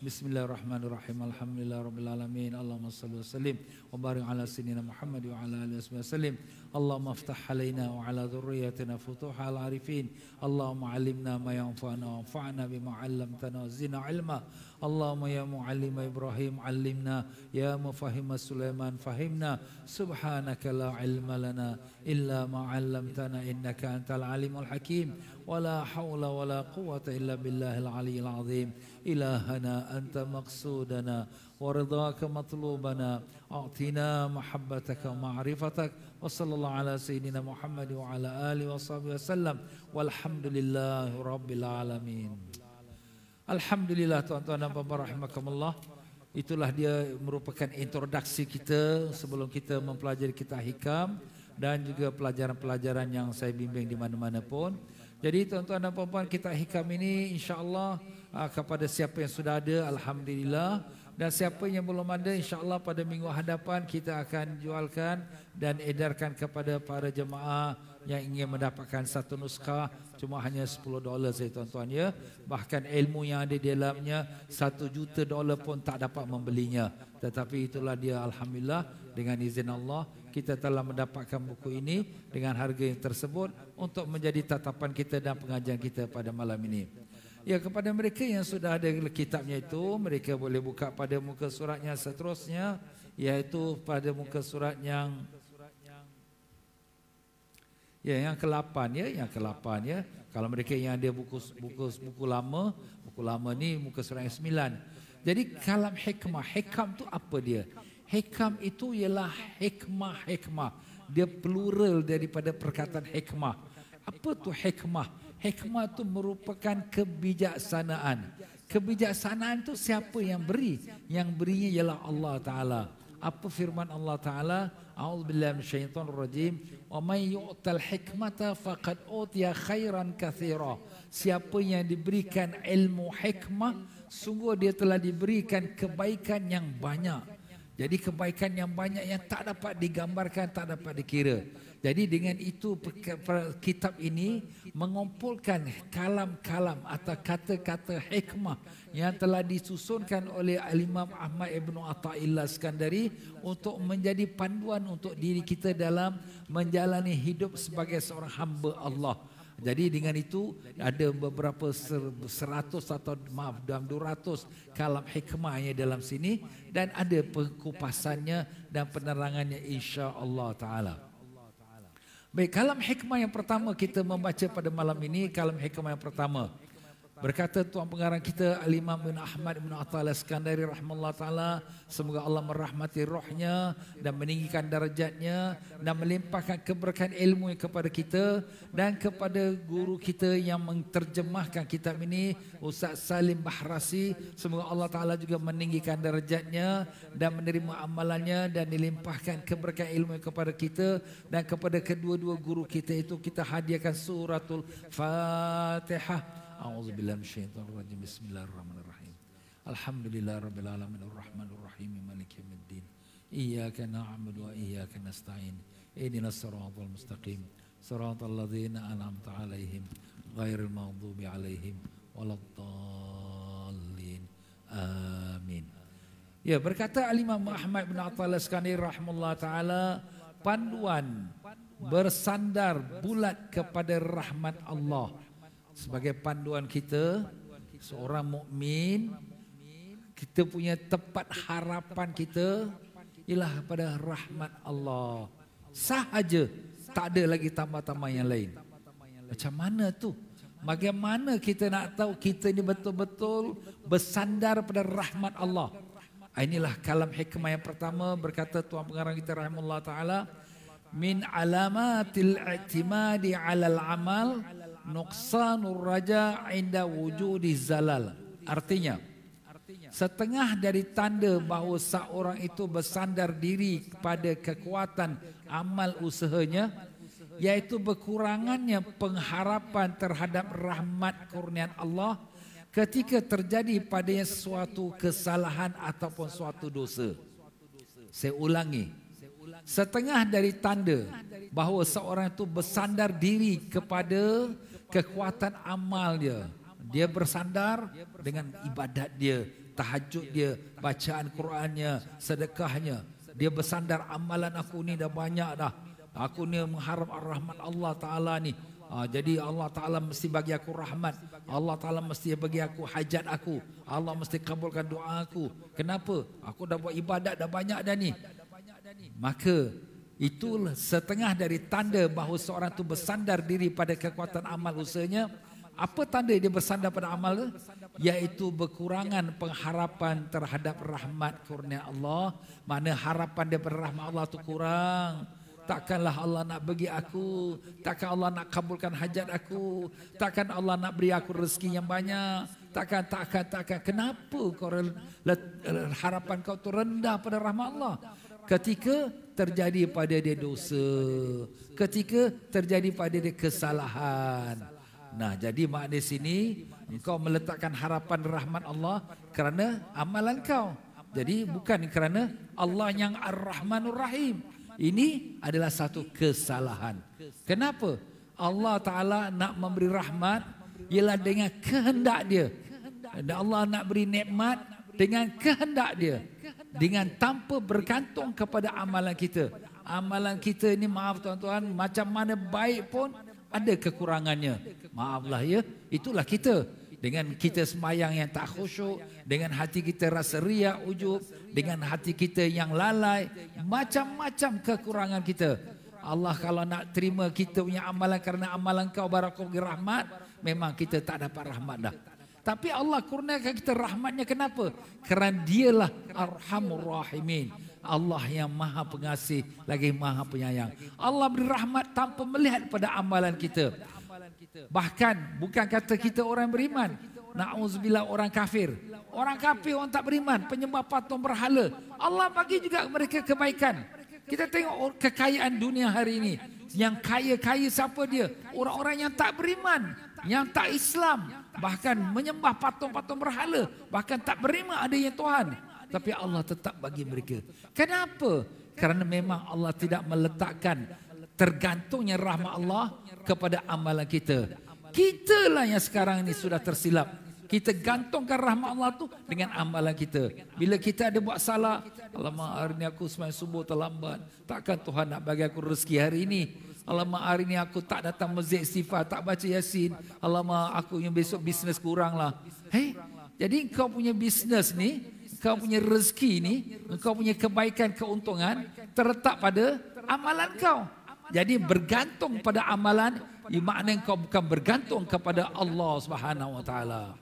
بسم الله الرحمن الرحيم الحمد لله رب العالمين اللهم صل وسلم وبارك على سيدنا محمد وعلى اله وصحبه وسلم اللهم افتح علينا وعلى ذريتنا فتوح العارفين اللهم علمنا ما ينفعنا وانفعنا بما علمتنا وزدنا علما اللهم يا معلم ابراهيم علمنا يا مفهم سليمان فهمنا سبحانك لا علم لنا الا ما علمتنا انك انت العليم الحكيم ولا حول ولا قوة إلا بالله العلي العظيم إلهنا أنت مقصودنا ورضاك مطلوبنا أعطنا محبتك ومعرفتك وصلى الله على سيدنا محمد وعلى آله وصحبه وسلم والحمد لله رب العالمين الحمد لله تعالى رحمكم الله Itulah dia merupakan introduksi kita sebelum kita mempelajari kitab hikam dan juga pelajaran-pelajaran yang saya bimbing di mana-mana pun. -mana jadi tuan-tuan dan puan-puan kitab hikam ini insyaAllah ah, kepada siapa yang sudah ada Alhamdulillah. Dan siapa yang belum ada insyaAllah pada minggu hadapan kita akan jualkan dan edarkan kepada para jemaah yang ingin mendapatkan satu nuskah cuma hanya 10 dolar saya tuan-tuan ya. Bahkan ilmu yang ada di dalamnya 1 juta dolar pun tak dapat membelinya. Tetapi itulah dia alhamdulillah dengan izin Allah kita telah mendapatkan buku ini dengan harga yang tersebut untuk menjadi tatapan kita dan pengajian kita pada malam ini. Ya kepada mereka yang sudah ada kitabnya itu mereka boleh buka pada muka surat yang seterusnya iaitu pada muka surat yang Ya, yang ke-8 ya, yang ke-8 ya. Kalau mereka yang ada buku buku buku lama, buku lama ni muka surat yang 9. Jadi kalam hikmah, hikam tu apa dia? Hikam itu ialah hikmah-hikmah. Dia plural daripada perkataan hikmah. Apa tu hikmah? Hikmah tu merupakan kebijaksanaan. Kebijaksanaan tu siapa yang beri? Yang berinya ialah Allah Ta'ala. Apa firman Allah Ta'ala? A'udzu billahi minasyaitonir rajim. Wa may yu'tal hikmata faqad utiya khairan katsira. Siapa yang diberikan ilmu hikmah, sungguh dia telah diberikan kebaikan yang banyak. Jadi kebaikan yang banyak yang tak dapat digambarkan, tak dapat dikira. Jadi dengan itu kitab ini mengumpulkan kalam-kalam atau kata-kata hikmah yang telah disusunkan oleh Al-Imam Ahmad Ibn Atta'illah Skandari untuk menjadi panduan untuk diri kita dalam menjalani hidup sebagai seorang hamba Allah. Jadi dengan itu ada beberapa seratus atau maaf dalam dua ratus kalam hikmahnya dalam sini dan ada pengkupasannya dan penerangannya insya Allah Ta'ala. Baik, kalam hikmah yang pertama kita membaca pada malam ini, kalam hikmah yang pertama. Berkata Tuan Pengarang kita Al-Imam bin Ahmad bin Atal Iskandari Rahmanullah Ta'ala Semoga Allah merahmati rohnya Dan meninggikan darjatnya Dan melimpahkan keberkahan ilmu kepada kita Dan kepada guru kita yang menterjemahkan kitab ini Ustaz Salim Bahrasi Semoga Allah Ta'ala juga meninggikan darjatnya Dan menerima amalannya Dan dilimpahkan keberkahan ilmu kepada kita Dan kepada kedua-dua guru kita itu Kita hadiahkan suratul Fatihah A'udzu billahi minasyaitonir rajim. Bismillahirrahmanirrahim. Alhamdulillahirabbil alamin arrahmanir rahim maliki yaumiddin. Iyyaka na'budu wa iyyaka nasta'in. Ihdinas siratal mustaqim. Siratal ladzina an'amta 'alaihim ghairil maghdubi 'alaihim waladdallin. Amin. Ya berkata Al Imam Ahmad bin Athal Askani rahimallahu taala panduan bersandar bulat kepada rahmat Allah sebagai panduan kita seorang mukmin kita punya tempat harapan kita ialah pada rahmat Allah sahaja tak ada lagi tambah-tambah yang lain macam mana tu bagaimana kita nak tahu kita ini betul-betul bersandar pada rahmat Allah ah, inilah kalam hikmah yang pertama berkata tuan pengarang kita rahimullah taala min alamatil i'timadi 'alal amal nuksanur raja inda wujudi zalal artinya setengah dari tanda bahawa seorang itu bersandar diri kepada kekuatan amal usahanya yaitu berkurangannya pengharapan terhadap rahmat kurnian Allah ketika terjadi padanya suatu kesalahan ataupun suatu dosa saya ulangi setengah dari tanda bahawa seorang itu bersandar diri kepada kekuatan amal dia. Dia bersandar dengan ibadat dia, tahajud dia, bacaan Qurannya, sedekahnya. Dia bersandar amalan aku ni dah banyak dah. Aku ni mengharap rahmat Allah Ta'ala ni. Ha, jadi Allah Ta'ala mesti bagi aku rahmat. Allah Ta'ala mesti bagi aku hajat aku. Allah mesti kabulkan doa aku. Kenapa? Aku dah buat ibadat dah banyak dah ni. Maka Itulah setengah dari tanda bahawa seorang itu bersandar diri pada kekuatan amal usahanya. Apa tanda dia bersandar pada amal? Iaitu berkurangan pengharapan terhadap rahmat kurnia Allah. Mana harapan dia pada rahmat Allah itu kurang. Takkanlah Allah nak bagi aku. Takkan Allah nak kabulkan hajat aku. Takkan Allah nak beri aku rezeki yang banyak. Takkan, takkan, takkan. Kenapa kau harapan kau itu rendah pada rahmat Allah? Ketika terjadi pada dia dosa ketika terjadi pada dia kesalahan nah jadi makna sini engkau meletakkan harapan rahmat Allah kerana amalan kau jadi bukan kerana Allah yang ar-rahmanur rahim ini adalah satu kesalahan kenapa Allah taala nak memberi rahmat ialah dengan kehendak dia dan Allah nak beri nikmat dengan kehendak dia dengan tanpa bergantung kepada amalan kita. Amalan kita ini maaf tuan-tuan macam mana baik pun ada kekurangannya. Maaflah ya. Itulah kita. Dengan kita semayang yang tak khusyuk. Dengan hati kita rasa riak ujub. Dengan hati kita yang lalai. Macam-macam kekurangan kita. Allah kalau nak terima kita punya amalan kerana amalan kau barakul rahmat. Memang kita tak dapat rahmat dah. Tapi Allah kurniakan kita rahmatnya kenapa? Kerana dialah arhamur rahimin. Allah yang maha pengasih lagi maha penyayang. Allah beri rahmat tanpa melihat pada amalan kita. Bahkan bukan kata kita orang beriman. Na'udzubillah orang kafir. Orang kafir orang tak beriman. Penyembah patung berhala. Allah bagi juga mereka kebaikan. Kita tengok kekayaan dunia hari ini. Yang kaya-kaya siapa dia? Orang-orang yang tak beriman. Yang tak Islam bahkan menyembah patung-patung berhala, bahkan tak berima adanya Tuhan. Tapi Allah tetap bagi mereka. Kenapa? Kerana memang Allah tidak meletakkan tergantungnya rahmat Allah kepada amalan kita. Kitalah yang sekarang ini sudah tersilap. Kita gantungkan rahmat Allah tu dengan amalan kita. Bila kita ada buat salah, Alamak hari ini aku semain subuh terlambat. Takkan Tuhan nak bagi aku rezeki hari ini. Alamak hari ni aku tak datang masjid sifat, tak baca yasin. Alamak aku yang besok bisnes kurang lah. Hei, jadi kau punya bisnes ni, kau punya rezeki ni, kau punya kebaikan, keuntungan, terletak pada amalan kau. Jadi bergantung pada amalan, makna kau bukan bergantung kepada Allah Subhanahu Wa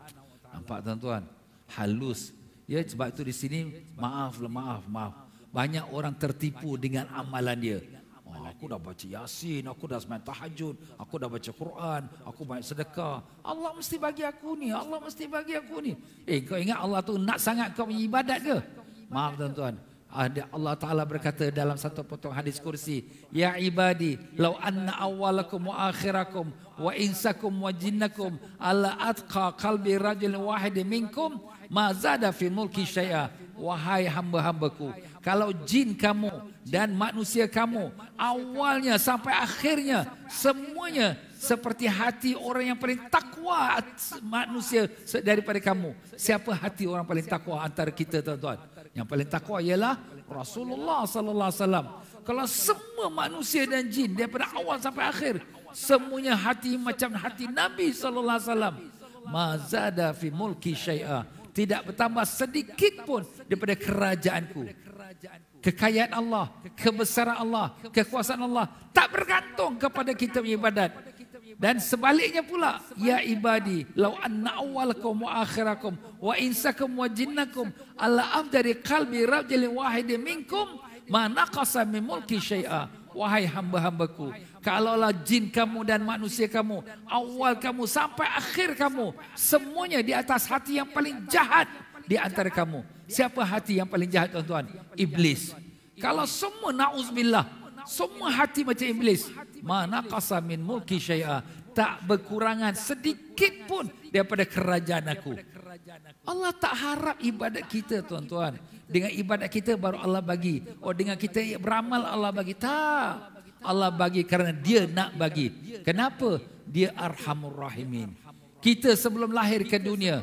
Nampak tuan-tuan? Halus. Ya, sebab itu di sini, maaf lah, maaf, maaf. Banyak orang tertipu dengan amalan dia. Oh, aku dah baca yasin, aku dah semain tahajud, aku dah baca Quran, aku banyak sedekah. Allah mesti bagi aku ni, Allah mesti bagi aku ni. Eh, kau ingat Allah tu nak sangat kau punya ibadat ke? Maaf tuan-tuan. Allah Ta'ala berkata dalam satu potong hadis kursi. Ya ibadi, lau anna awalakum wa akhirakum wa insakum wa jinnakum ala atqa kalbi rajul wahidi minkum ma zada fi mulki syai'ah. Wahai hamba-hambaku, kalau jin kamu dan manusia kamu awalnya sampai akhirnya semuanya seperti hati orang yang paling takwa manusia daripada kamu siapa hati orang paling takwa antara kita tuan-tuan yang paling takwa ialah Rasulullah sallallahu alaihi wasallam kalau semua manusia dan jin daripada awal sampai akhir semuanya hati macam hati Nabi sallallahu alaihi wasallam mazada fi mulki syai'a tidak bertambah sedikit pun daripada kerajaanku kekayaan Allah, kebesaran Allah, kekuasaan Allah tak bergantung kepada kita ibadat Dan sebaliknya pula, ya ibadi, lau anna kum wa akhirakum wa insa kum wa jinnakum ala afdari qalbi rajulin wahidi minkum mana naqasa memulki mulki Wahai hamba-hambaku, kalaulah jin kamu dan manusia kamu, awal kamu sampai akhir kamu, semuanya di atas hati yang paling jahat di antara kamu. Siapa hati yang paling jahat tuan-tuan? Iblis. Kalau semua na'uzubillah. Semua hati macam iblis. Mana qasa min mulki syai'ah. Tak berkurangan sedikit pun daripada kerajaan aku. Allah tak harap ibadat kita tuan-tuan. Dengan ibadat kita baru Allah bagi. Oh dengan kita beramal Allah bagi. Tak. Allah bagi kerana dia nak bagi. Kenapa? Dia arhamur rahimin. Kita sebelum lahir ke dunia.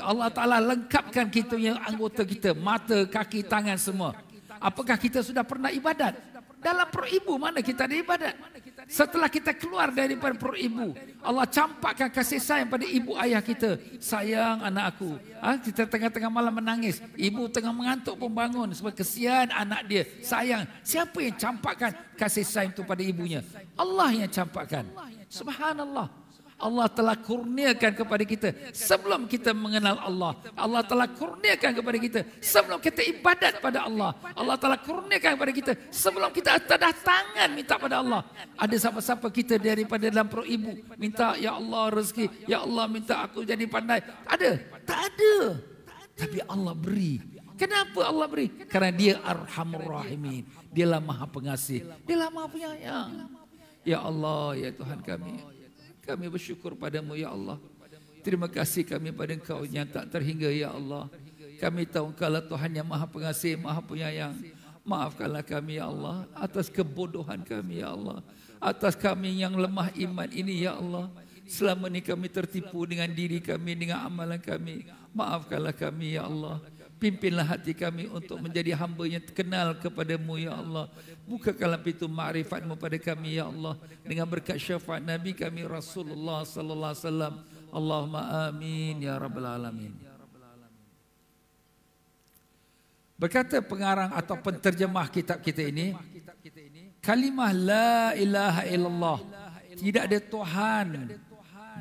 Allah Ta'ala lengkapkan kita yang anggota kita. Mata, kaki, tangan semua. Apakah kita sudah pernah ibadat? Dalam perut ibu mana kita ada ibadat? Setelah kita keluar dari perut ibu. Allah campakkan kasih sayang pada ibu ayah kita. Sayang anak aku. Ha? Kita tengah-tengah malam menangis. Ibu tengah mengantuk pun bangun. Sebab kesian anak dia. Sayang. Siapa yang campakkan kasih sayang itu pada ibunya? Allah yang campakkan. Subhanallah. Allah telah kurniakan kepada kita sebelum kita mengenal Allah. Allah telah kurniakan kepada kita sebelum kita ibadat pada Allah. Allah telah kurniakan kepada kita sebelum kita tadah tangan minta pada Allah. Ada siapa-siapa kita daripada dalam perut ibu minta ya Allah rezeki, ya Allah minta aku jadi pandai. Ada? Tak ada. Tapi Allah beri. Kenapa Allah beri? Kerana dia arhamur rahimin. Dia lah maha pengasih. Dia lah maha penyayang. Ya Allah, ya Tuhan kami. Kami bersyukur padamu ya Allah. Terima kasih kami pada engkau yang tak terhingga ya Allah. Kami tahu kalau lah Tuhan yang maha pengasih, maha penyayang. Maafkanlah kami ya Allah atas kebodohan kami ya Allah. Atas kami yang lemah iman ini ya Allah. Selama ini kami tertipu dengan diri kami, dengan amalan kami. Maafkanlah kami ya Allah. Pimpinlah hati kami untuk menjadi hamba yang terkenal kepadamu, Ya Allah. Bukakanlah pintu ma'rifatmu pada kami, Ya Allah. Dengan berkat syafaat Nabi kami, Rasulullah Sallallahu Alaihi Wasallam. Allahumma amin, Ya Rabbal Alamin. Berkata pengarang atau penterjemah kitab kita ini, kalimah La ilaha illallah, tidak ada Tuhan,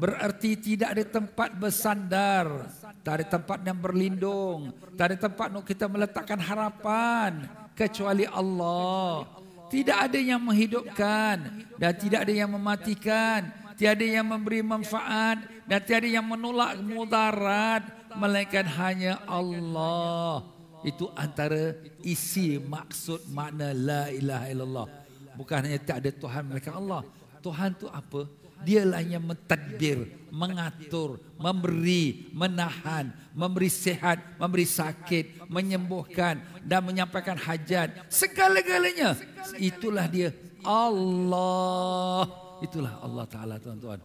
berarti tidak ada tempat bersandar. Tidak ada tempat bersandar tak ada tempat yang berlindung. Tak ada tempat untuk kita meletakkan harapan. Kecuali Allah. Tidak ada yang menghidupkan. Dan tidak ada yang mematikan. Tiada yang memberi manfaat. Dan tiada yang menolak mudarat. Melainkan hanya Allah. Itu antara isi maksud makna la ilaha illallah. Bukan hanya tak ada Tuhan melainkan Allah. Tuhan tu apa? Dialah yang mentadbir mengatur, memberi, menahan, memberi sehat, memberi sakit, menyembuhkan dan menyampaikan hajat. Segala-galanya. Itulah dia Allah. Itulah Allah Ta'ala tuan-tuan.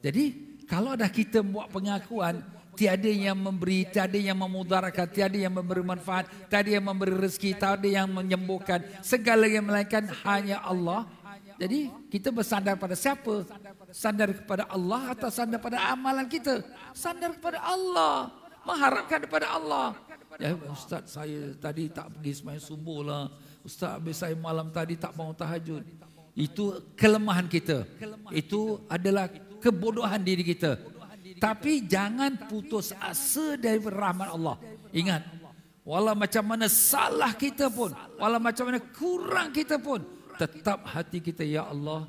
Jadi kalau dah kita buat pengakuan, tiada yang memberi, tiada yang memudarakan, tiada yang memberi manfaat, tiada yang memberi rezeki, tiada yang menyembuhkan. Segala yang melainkan hanya Allah. Jadi kita bersandar pada siapa? sandar kepada Allah atau sandar pada amalan kita? Sandar kepada Allah. Mengharapkan kepada Allah. Ya Ustaz saya tadi tak pergi semayang subuh lah. Ustaz habis saya malam tadi tak mau tahajud. Itu kelemahan kita. Itu adalah kebodohan diri kita. Tapi jangan putus asa dari rahmat Allah. Ingat. Walau macam mana salah kita pun. Walau macam mana kurang kita pun. Tetap hati kita ya Allah.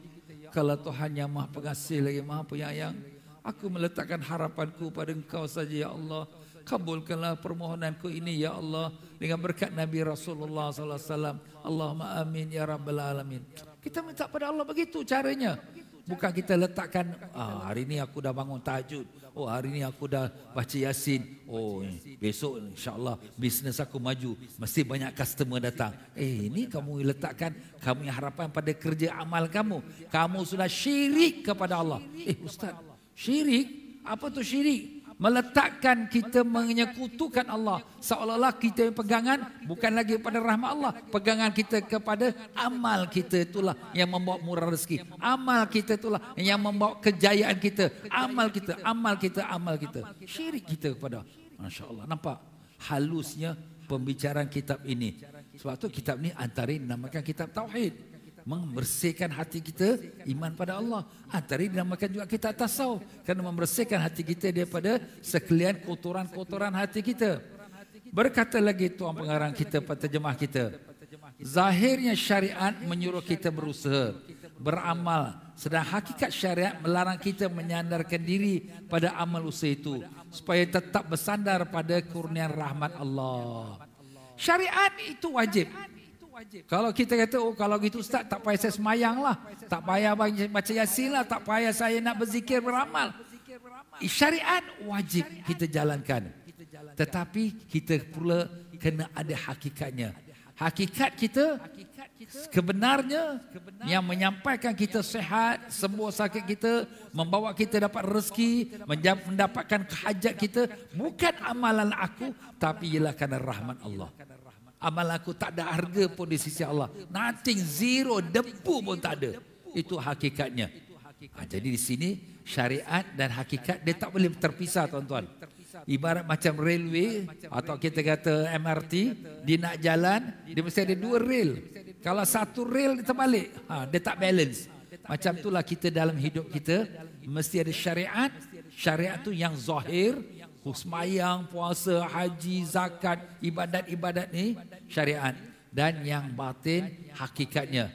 Kalau Tuhan yang maha pengasih lagi maha penyayang. Aku meletakkan harapanku pada engkau saja ya Allah. Kabulkanlah permohonanku ini ya Allah. Dengan berkat Nabi Rasulullah SAW. Allahumma amin ya Rabbal Alamin. Kita minta pada Allah begitu caranya. Bukan kita letakkan ah, hari ini aku dah bangun tahajud. Oh hari ini aku dah baca yasin. Oh eh, besok insyaallah bisnes aku maju. Mesti banyak customer datang. Eh ini kamu letakkan kamu yang harapan pada kerja amal kamu. Kamu sudah syirik kepada Allah. Eh ustaz syirik? Apa tu syirik? meletakkan kita menyekutukan Allah seolah-olah kita yang pegangan bukan lagi pada rahmat Allah pegangan kita kepada amal kita itulah yang membawa murah rezeki amal kita itulah yang membawa kejayaan kita amal kita amal kita amal kita syirik kita kepada masya-Allah nampak halusnya pembicaraan kitab ini sebab tu kitab ni antara dinamakan kitab tauhid membersihkan hati kita iman pada Allah. Antara ah, ini dinamakan juga kita tasawuf kerana membersihkan hati kita daripada sekalian kotoran-kotoran hati kita. Berkata lagi tuan pengarang kita penterjemah kita. Zahirnya syariat menyuruh kita berusaha, beramal sedang hakikat syariat melarang kita menyandarkan diri pada amal usaha itu supaya tetap bersandar pada kurnian rahmat Allah. Syariat itu wajib wajib. Kalau kita kata, oh kalau gitu Ustaz, tak payah saya semayang lah. Tak payah baca yasin lah. Tak payah saya nak berzikir beramal. Eh, syariat wajib kita jalankan. Tetapi kita pula kena ada hakikatnya. Hakikat kita, kebenarnya yang menyampaikan kita sehat, sembuh sakit kita, membawa kita dapat rezeki, mendapatkan kehajat kita, bukan amalan aku, tapi ialah kerana rahmat Allah amal aku tak ada harga pun di sisi Allah. Nothing zero debu pun tak ada. Itu hakikatnya. Ha, jadi di sini syariat dan hakikat dia tak boleh terpisah tuan-tuan. Ibarat macam railway atau kita kata MRT, dia nak jalan, dia mesti ada dua rail. Kalau satu rail dia terbalik, ha, dia tak balance. Macam itulah kita dalam hidup kita, mesti ada syariat, syariat tu yang zahir, Oh, semayang, puasa, haji, zakat, ibadat-ibadat ni syariat. Dan yang batin hakikatnya.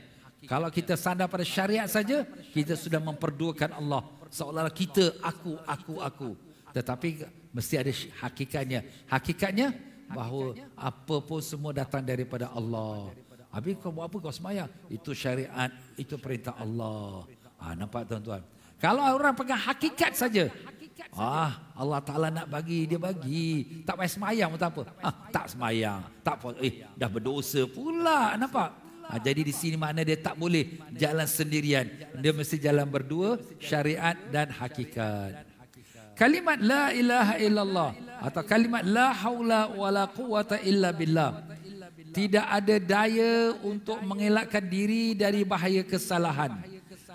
Kalau kita sandar pada syariat saja, kita sudah memperduakan Allah. Seolah-olah kita, aku, aku, aku. Tetapi mesti ada hakikatnya. Hakikatnya bahawa apa pun semua datang daripada Allah. Habis kau buat apa kau semayang? Itu syariat, itu perintah Allah. Ha, nampak tuan-tuan? Kalau orang pegang hakikat saja, Ah, Allah Ta'ala nak bagi, dia bagi. Tak payah semayang atau apa? Ah, tak semayang. Tak eh, dah berdosa pula. Nampak? Ah, jadi di sini makna dia tak boleh jalan sendirian. Dia mesti jalan berdua, syariat dan hakikat. Kalimat la ilaha illallah atau kalimat la haula wala quwata illa billah. Tidak ada daya untuk mengelakkan diri dari bahaya kesalahan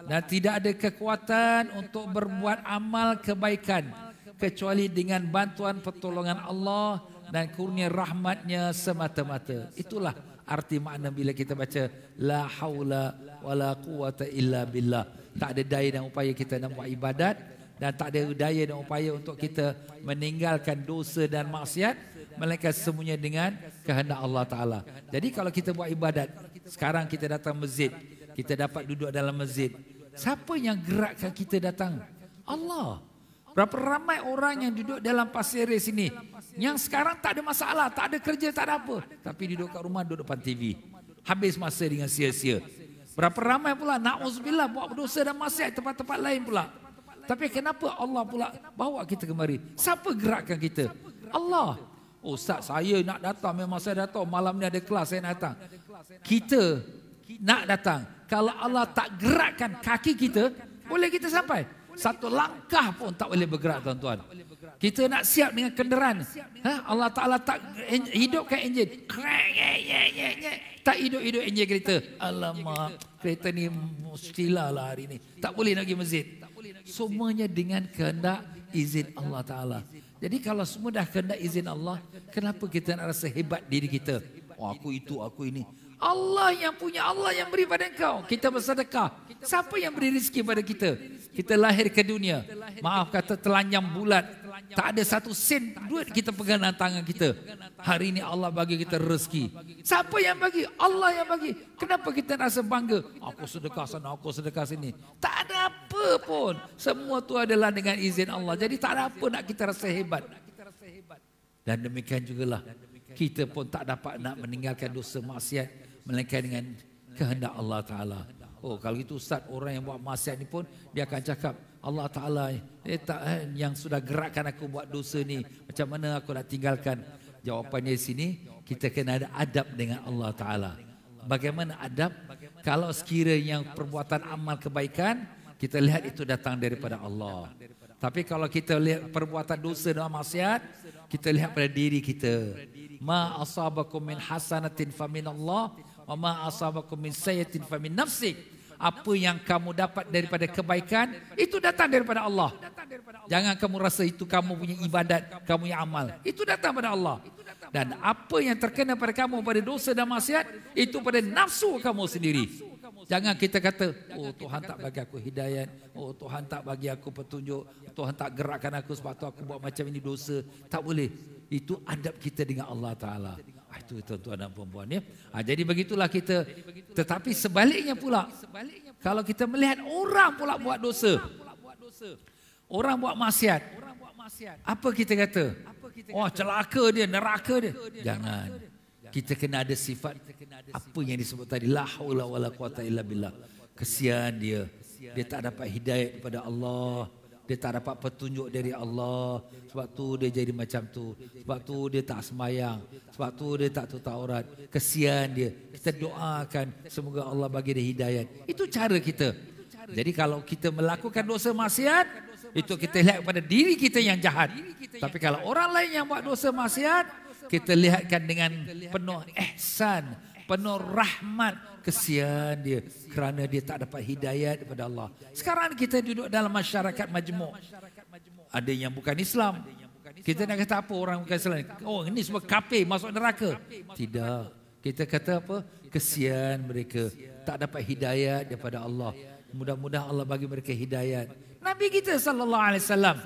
dan tidak ada kekuatan untuk berbuat amal kebaikan kecuali dengan bantuan pertolongan Allah dan kurnia rahmatnya semata-mata. Itulah arti makna bila kita baca la haula wala quwata illa billah. Tak ada daya dan upaya kita nak buat ibadat dan tak ada daya dan upaya untuk kita meninggalkan dosa dan maksiat melainkan semuanya dengan kehendak Allah Taala. Jadi kalau kita buat ibadat, sekarang kita datang masjid, kita dapat duduk dalam masjid, Siapa yang gerakkan kita datang? Allah. Berapa ramai orang yang duduk dalam pasir res ini. Yang sekarang tak ada masalah, tak ada kerja, tak ada apa. Tapi duduk kat rumah, duduk depan TV. Habis masa dengan sia-sia. Berapa ramai pula, na'uzubillah, buat dosa dan masyarakat tempat-tempat lain pula. Tapi kenapa Allah pula bawa kita kemari? Siapa gerakkan kita? Allah. Ustaz, saya nak datang. Memang saya datang. Malam ni ada kelas, saya nak datang. Kita nak datang. Kalau Allah tak gerakkan kaki kita, boleh kita sampai. Satu langkah pun tak boleh bergerak tuan-tuan. Kita nak siap dengan kenderaan. Ha? Allah Ta'ala tak hidupkan enjin. Tak hidup-hidup enjin kereta. Alamak, kereta ni mustilah lah hari ni. Tak boleh nak pergi masjid. Semuanya dengan kehendak izin Allah Ta'ala. Jadi kalau semua dah kehendak izin Allah, kenapa kita nak rasa hebat diri kita? Oh, aku itu, aku ini. Allah yang punya, Allah yang beri pada engkau. Kita bersedekah. Siapa yang beri rezeki pada kita? Kita lahir ke dunia. Maaf kata telanjang bulat. Tak ada satu sen duit kita pegang dalam tangan kita. Hari ini Allah bagi kita rezeki. Siapa yang bagi? Allah yang bagi. Kenapa kita rasa bangga? Aku sedekah sana, aku sedekah sini. Tak ada apa pun. Semua itu adalah dengan izin Allah. Jadi tak ada apa nak kita rasa hebat. Dan demikian juga lah kita pun tak dapat nak meninggalkan dosa maksiat melainkan dengan kehendak Allah Ta'ala. Oh kalau itu Ustaz orang yang buat maksiat ni pun dia akan cakap Allah Ta'ala eh, tak, eh, yang sudah gerakkan aku buat dosa ni macam mana aku nak tinggalkan. Jawapannya di sini kita kena ada adab dengan Allah Ta'ala. Bagaimana adab? Kalau sekiranya perbuatan amal kebaikan kita lihat itu datang daripada Allah. Tapi kalau kita lihat perbuatan dosa dan maksiat, kita lihat pada diri kita ma asabakum min hasanatin famin Allah wa ma asabakum min sayyatin famin nafsi. apa yang kamu dapat daripada kebaikan itu datang daripada Allah jangan kamu rasa itu kamu punya ibadat kamu yang amal itu datang daripada Allah dan apa yang terkena pada kamu pada dosa dan maksiat itu pada nafsu kamu sendiri Jangan kita kata, oh Tuhan tak bagi aku hidayat. Oh Tuhan tak bagi aku petunjuk. Tuhan tak gerakkan aku sebab tu aku buat macam ini dosa. Tak boleh. Itu adab kita dengan Allah Ta'ala. Ah, itu tuan-tuan dan perempuan. Ya? Ha, jadi begitulah kita. Tetapi sebaliknya pula. Kalau kita melihat orang pula buat dosa. Orang buat maksiat. Apa kita kata? Wah oh, celaka dia, neraka dia. Jangan kita kena ada sifat apa yang disebut tadi la haula wala quwata illa billah kesian dia dia tak dapat hidayah kepada Allah dia tak dapat petunjuk dari Allah sebab tu dia jadi macam tu sebab tu dia tak semayang sebab tu dia tak tutup aurat kesian dia kita doakan semoga Allah bagi dia hidayah itu cara kita jadi kalau kita melakukan dosa maksiat itu kita lihat pada diri kita yang jahat tapi kalau orang lain yang buat dosa maksiat kita lihatkan dengan penuh ihsan, penuh rahmat. Kesian dia kerana dia tak dapat hidayah daripada Allah. Sekarang kita duduk dalam masyarakat majmuk. Ada yang bukan Islam. Kita nak kata apa orang bukan Islam? Oh ini semua kafir masuk neraka. Tidak. Kita kata apa? Kesian mereka. Tak dapat hidayah daripada Allah. mudah mudah Allah bagi mereka hidayah. Nabi kita sallallahu alaihi wasallam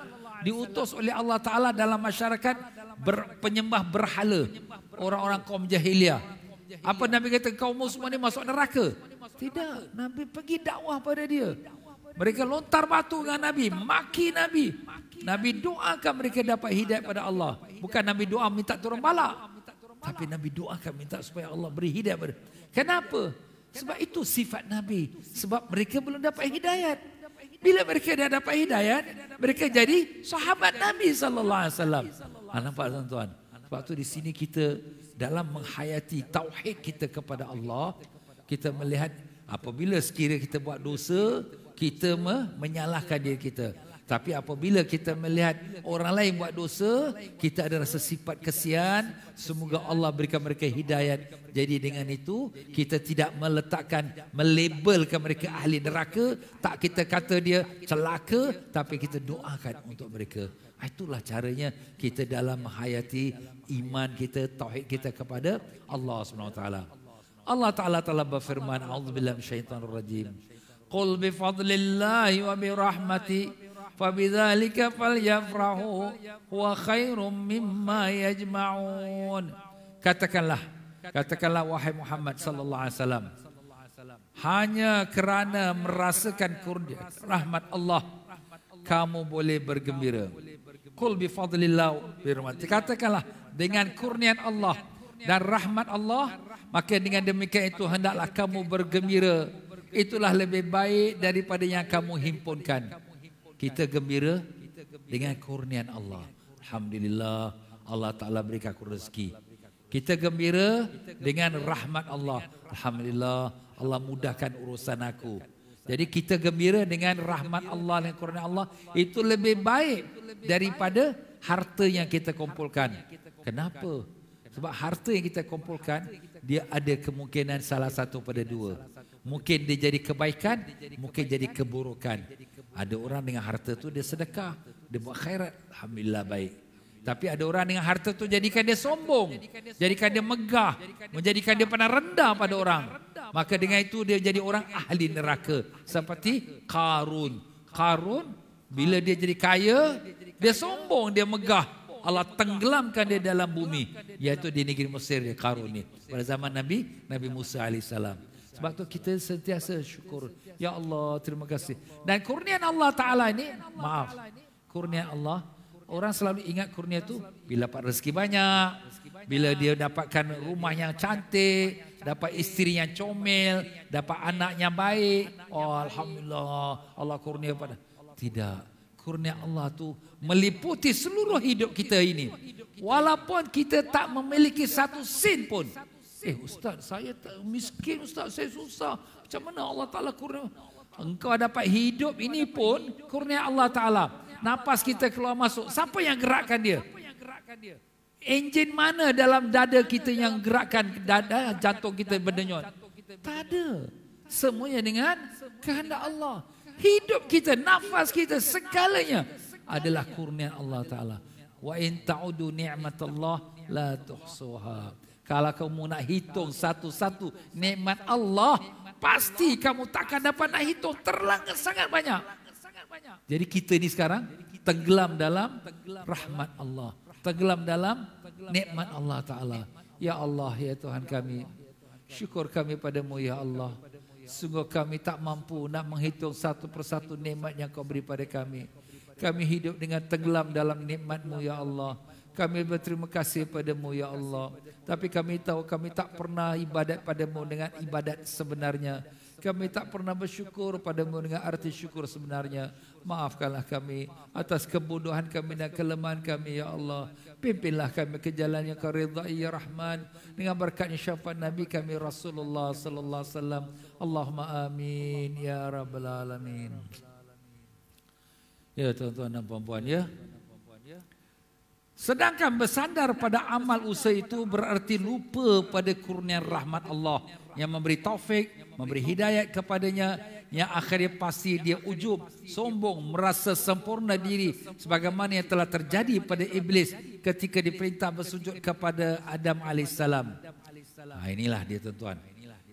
diutus oleh Allah Taala dalam masyarakat ber, penyembah berhala orang-orang kaum jahiliah. Apa Nabi kata kaum semua ni masuk neraka? Tidak, Nabi pergi dakwah pada dia. Mereka lontar batu dengan Nabi, maki Nabi. Nabi doakan mereka dapat hidayah pada Allah. Bukan Nabi doa minta turun bala. Tapi Nabi doakan minta supaya Allah beri hidayah pada. Kenapa? Sebab itu sifat Nabi. Sebab mereka belum dapat hidayat. Bila mereka dah dapat hidayat, mereka jadi sahabat Nabi sallallahu alaihi wasallam. Ha, nampak tuan-tuan? Sebab tu di sini kita dalam menghayati tauhid kita kepada Allah, kita melihat apabila sekiranya kita buat dosa, kita me- menyalahkan diri kita. Tapi apabila kita melihat orang lain buat dosa, kita ada rasa sifat kesian. Semoga Allah berikan mereka hidayat. Jadi dengan itu, kita tidak meletakkan, melabelkan mereka ahli neraka. Tak kita kata dia celaka, tapi kita doakan untuk mereka. Ah, itulah caranya kita dalam menghayati iman kita, tauhid kita kepada Allah Subhanahu Wa Taala. Allah Ta'ala telah berfirman, A'udhu billah syaitan rajim. Qul bi fadlillahi wa bi rahmati fa bidzalika falyafrahu wa khairum mimma yajma'un. Katakanlah, katakanlah wahai Muhammad sallallahu alaihi wasallam. Hanya kerana merasakan kurnia rahmat Allah kamu boleh bergembira. Kamu boleh bergembira. Kul bi fadlillah bi rahmat. Katakanlah dengan kurnian Allah dan rahmat Allah maka dengan demikian itu hendaklah kamu bergembira. Itulah lebih baik daripada yang kamu himpunkan. Kita gembira dengan kurnian Allah. Alhamdulillah Allah Ta'ala berikan aku rezeki. Kita gembira dengan rahmat Allah. Alhamdulillah Allah mudahkan urusan aku. Jadi kita gembira dengan rahmat Allah dan kurnia Allah itu lebih baik daripada harta yang kita kumpulkan. Kenapa? Sebab harta yang kita kumpulkan dia ada kemungkinan salah satu pada dua. Mungkin dia jadi kebaikan, mungkin jadi keburukan. Ada orang dengan harta tu dia sedekah, dia buat khairat, alhamdulillah baik. Tapi ada orang dengan harta tu jadikan dia sombong, jadikan dia megah, menjadikan dia pandang rendah pada orang. Maka dengan itu dia jadi orang ahli neraka. Seperti Karun. Karun bila dia jadi kaya, dia sombong, dia megah. Allah tenggelamkan dia dalam bumi. Iaitu di negeri Mesir, dia Karun ni. Pada zaman Nabi, Nabi Musa AS. Sebab tu kita sentiasa syukur. Ya Allah, terima kasih. Dan kurnian Allah Ta'ala ini, maaf. Kurnian Allah, orang selalu ingat kurnia tu bila dapat rezeki banyak, bila dia dapatkan rumah yang cantik, dapat isteri yang comel, dapat anaknya baik. Oh, Alhamdulillah, Allah kurnia pada. Tidak, kurnia Allah tu meliputi seluruh hidup kita ini. Walaupun kita tak memiliki satu sen pun. Eh Ustaz, saya tak, miskin Ustaz, saya susah. Macam mana Allah Ta'ala kurnia? Engkau dapat hidup ini pun kurnia Allah Ta'ala. Nafas kita keluar masuk, siapa yang gerakkan dia? Siapa yang gerakkan dia? Enjin mana dalam dada kita yang gerakkan dada jantung kita berdenyut? Tak ada. Semuanya dengan kehendak Allah. Hidup kita, nafas kita, segalanya adalah kurnia Allah Ta'ala. Wa in ta'udu ni'matullah la tuhsuha. Kalau kamu nak hitung satu-satu nikmat Allah, pasti kamu takkan dapat nak hitung terlalu sangat banyak. Jadi kita ini sekarang tenggelam dalam rahmat Allah tenggelam dalam nikmat Allah Ta'ala. Ya Allah, ya Tuhan kami, syukur kami padamu ya Allah. Sungguh kami tak mampu nak menghitung satu persatu nikmat yang kau beri pada kami. Kami hidup dengan tenggelam dalam nikmatmu ya Allah. Kami berterima kasih padamu ya Allah. Tapi kami tahu kami tak pernah ibadat padamu dengan ibadat sebenarnya. Kami tak pernah bersyukur pada dengan arti syukur sebenarnya. Maafkanlah kami atas kebodohan kami dan kelemahan kami, Ya Allah. Pimpinlah kami ke jalan yang kau redai, Ya Rahman. Dengan berkat syafaat Nabi kami Rasulullah Sallallahu Alaihi Wasallam. Allahumma amin, Ya Rabbal Alamin. Ya tuan-tuan dan puan -puan, ya. Sedangkan bersandar pada amal usaha itu berarti lupa pada kurnia rahmat Allah yang memberi taufik, memberi hidayat kepadanya yang akhirnya pasti dia ujub, sombong, merasa sempurna diri sebagaimana yang telah terjadi pada iblis ketika diperintah bersujud kepada Adam AS. Nah, ha, inilah dia tuan-tuan.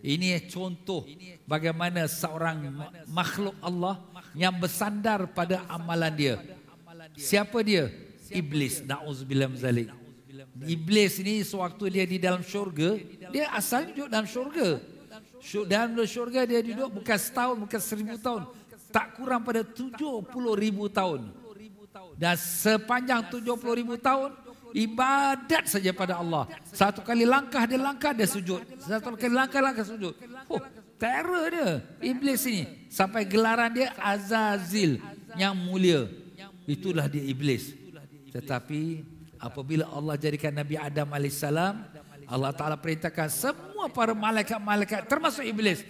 Ini contoh bagaimana seorang makhluk Allah yang bersandar pada amalan dia. Siapa dia? Iblis Na'uzubillah Zalik Iblis ni sewaktu dia di dalam syurga Dia asal duduk dalam syurga Dalam syurga dia duduk bukan setahun Bukan seribu tahun Tak kurang pada tujuh puluh ribu tahun Dan sepanjang tujuh puluh ribu tahun Ibadat saja pada Allah Satu kali langkah dia langkah dia sujud Satu kali langkah-langkah sujud oh, Terror dia Iblis ini Sampai gelaran dia Azazil Yang mulia Itulah dia Iblis tetapi apabila Allah jadikan Nabi Adam AS Allah Ta'ala perintahkan semua para malaikat-malaikat termasuk Iblis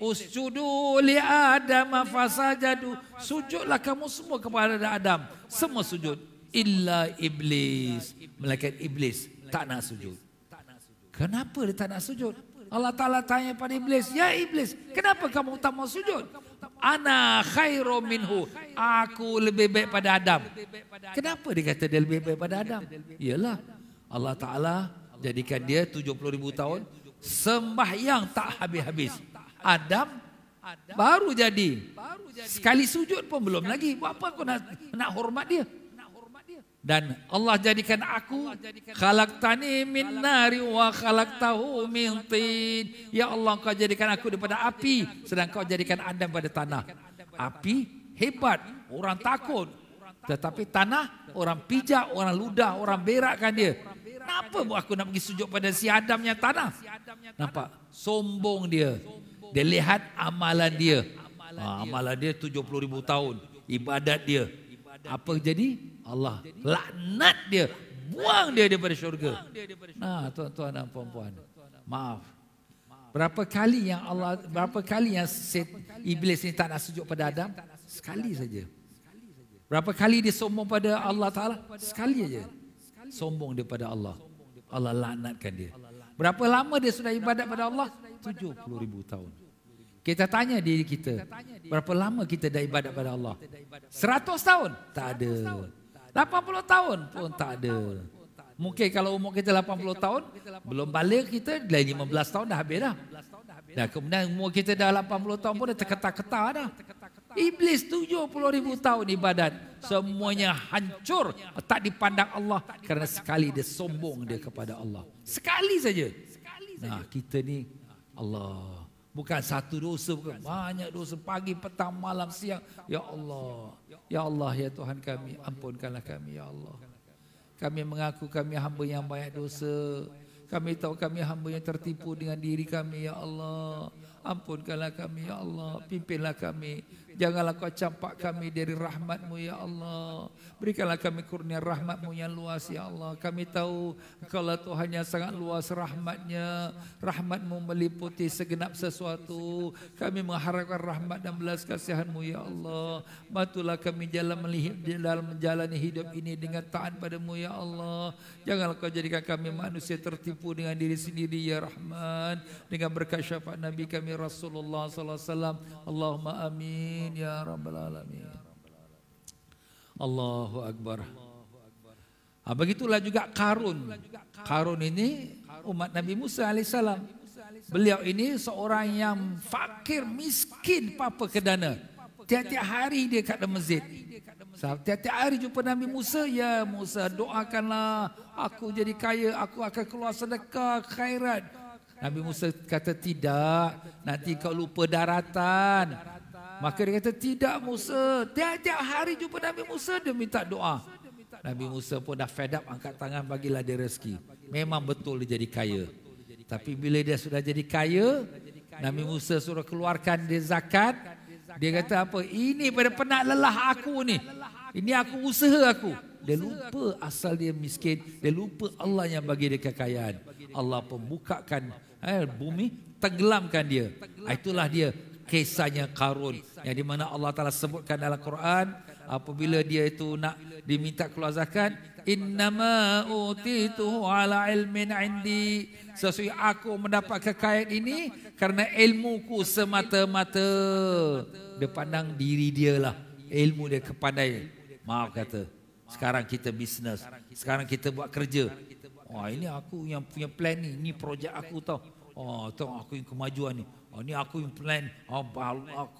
Usjudu li Adam fasajadu Sujudlah kamu semua kepada Adam Semua sujud Illa Iblis Malaikat Iblis tak nak sujud Kenapa dia tak nak sujud? Allah Ta'ala tanya pada Iblis Ya Iblis, kenapa kamu tak mau sujud? Ana khairu minhu aku lebih baik pada Adam. Kenapa dia kata dia lebih baik pada Adam? Yalah. Allah Ta'ala jadikan dia 70 ribu tahun. Sembahyang tak habis-habis. Adam baru jadi. Sekali sujud pun belum lagi. Buat apa aku nak, nak hormat dia? Dan Allah jadikan aku khalaq tani min nari wa khalaq tahu min tin. Ya Allah kau jadikan aku daripada api. Sedang kau jadikan Adam pada tanah. Api hebat, orang takut. Tetapi tanah, orang pijak, orang ludah, orang berakkan dia. Kenapa buat aku nak pergi sujud pada si Adam yang tanah? Nampak? Sombong dia. Dia lihat amalan dia. Ha, amalan dia 70 ribu tahun. Ibadat dia. Apa jadi? Allah laknat dia. Buang dia daripada syurga. Nah, tuan-tuan dan puan-puan. Maaf. Berapa kali yang Allah berapa kali yang set iblis ni tak nak sujud pada Adam? Sekali saja. Berapa kali dia sombong pada Allah Ta'ala? Sekali saja. Sombong dia pada Allah. Allah laknatkan dia. Berapa lama dia sudah ibadat pada Allah? 70 ribu tahun. Kita tanya diri kita. Berapa lama kita dah ibadat pada Allah? 100 tahun? Tak ada. 80 tahun pun tak ada. Mungkin kalau umur kita 80 tahun, belum balik kita, dari 15 tahun dah habis dah. Dan kemudian umur kita dah 80 tahun pun dah terketak-ketak dah. Iblis 70 ribu tahun ibadat. Semuanya hancur. Tak dipandang Allah. Kerana sekali dia sombong dia kepada Allah. Sekali saja. Nah kita ni Allah. Bukan satu dosa. Bukan banyak dosa. Pagi, petang, malam, siang. Ya Allah. Ya Allah ya Tuhan kami. Ampunkanlah kami ya Allah. Kami mengaku kami hamba yang banyak dosa. Kami tahu kami hamba yang tertipu dengan diri kami ya Allah. Ampunkanlah kami ya Allah. Pimpinlah kami. Janganlah kau campak kami dari rahmatmu ya Allah. Berikanlah kami kurnia rahmatmu yang luas ya Allah. Kami tahu kalau Tuhan yang sangat luas rahmatnya. Rahmatmu meliputi segenap sesuatu. Kami mengharapkan rahmat dan belas kasihanmu ya Allah. Matulah kami jalan melihat dalam menjalani hidup ini dengan taat padamu ya Allah. Janganlah kau jadikan kami manusia tertipu dengan diri sendiri ya Rahman. Dengan berkat syafaat Nabi kami Rasulullah Sallallahu Alaihi Wasallam. Allahumma amin alamin ya rabbal alamin Allahu akbar Ah begitulah juga Karun. Karun ini umat Nabi Musa alaihissalam. Beliau ini seorang yang fakir miskin apa kedana. Tiap-tiap hari dia kat dalam masjid. Tiap-tiap hari jumpa Nabi Musa, ya Musa doakanlah aku jadi kaya, aku akan keluar sedekah khairat. Nabi Musa kata tidak, nanti kau lupa daratan. Maka dia kata tidak Musa. Tiap-tiap hari jumpa Nabi Musa dia minta doa. Nabi Musa pun dah fed up angkat tangan bagilah dia rezeki. Memang betul dia jadi kaya. Tapi bila dia sudah jadi kaya, Nabi Musa suruh keluarkan dia zakat. Dia kata apa? Ini pada penat lelah aku ni. Ini aku usaha aku. Dia lupa asal dia miskin. Dia lupa Allah yang bagi dia kekayaan. Allah pembukakan eh, bumi, tenggelamkan dia. Ah, itulah dia kisahnya Karun yang di mana Allah Taala sebutkan dalam Quran apabila dia itu nak diminta keluar zakat innama utitu ala ilmin indi sesuai aku mendapat kekayaan ini kerana ilmuku semata-mata depanang diri dia lah ilmu dia kepandai maaf kata sekarang kita bisnes sekarang kita buat kerja wah ini aku yang punya plan ni ni projek aku tau Oh, tengok aku yang kemajuan ni. Oh, ni aku yang plan. Oh,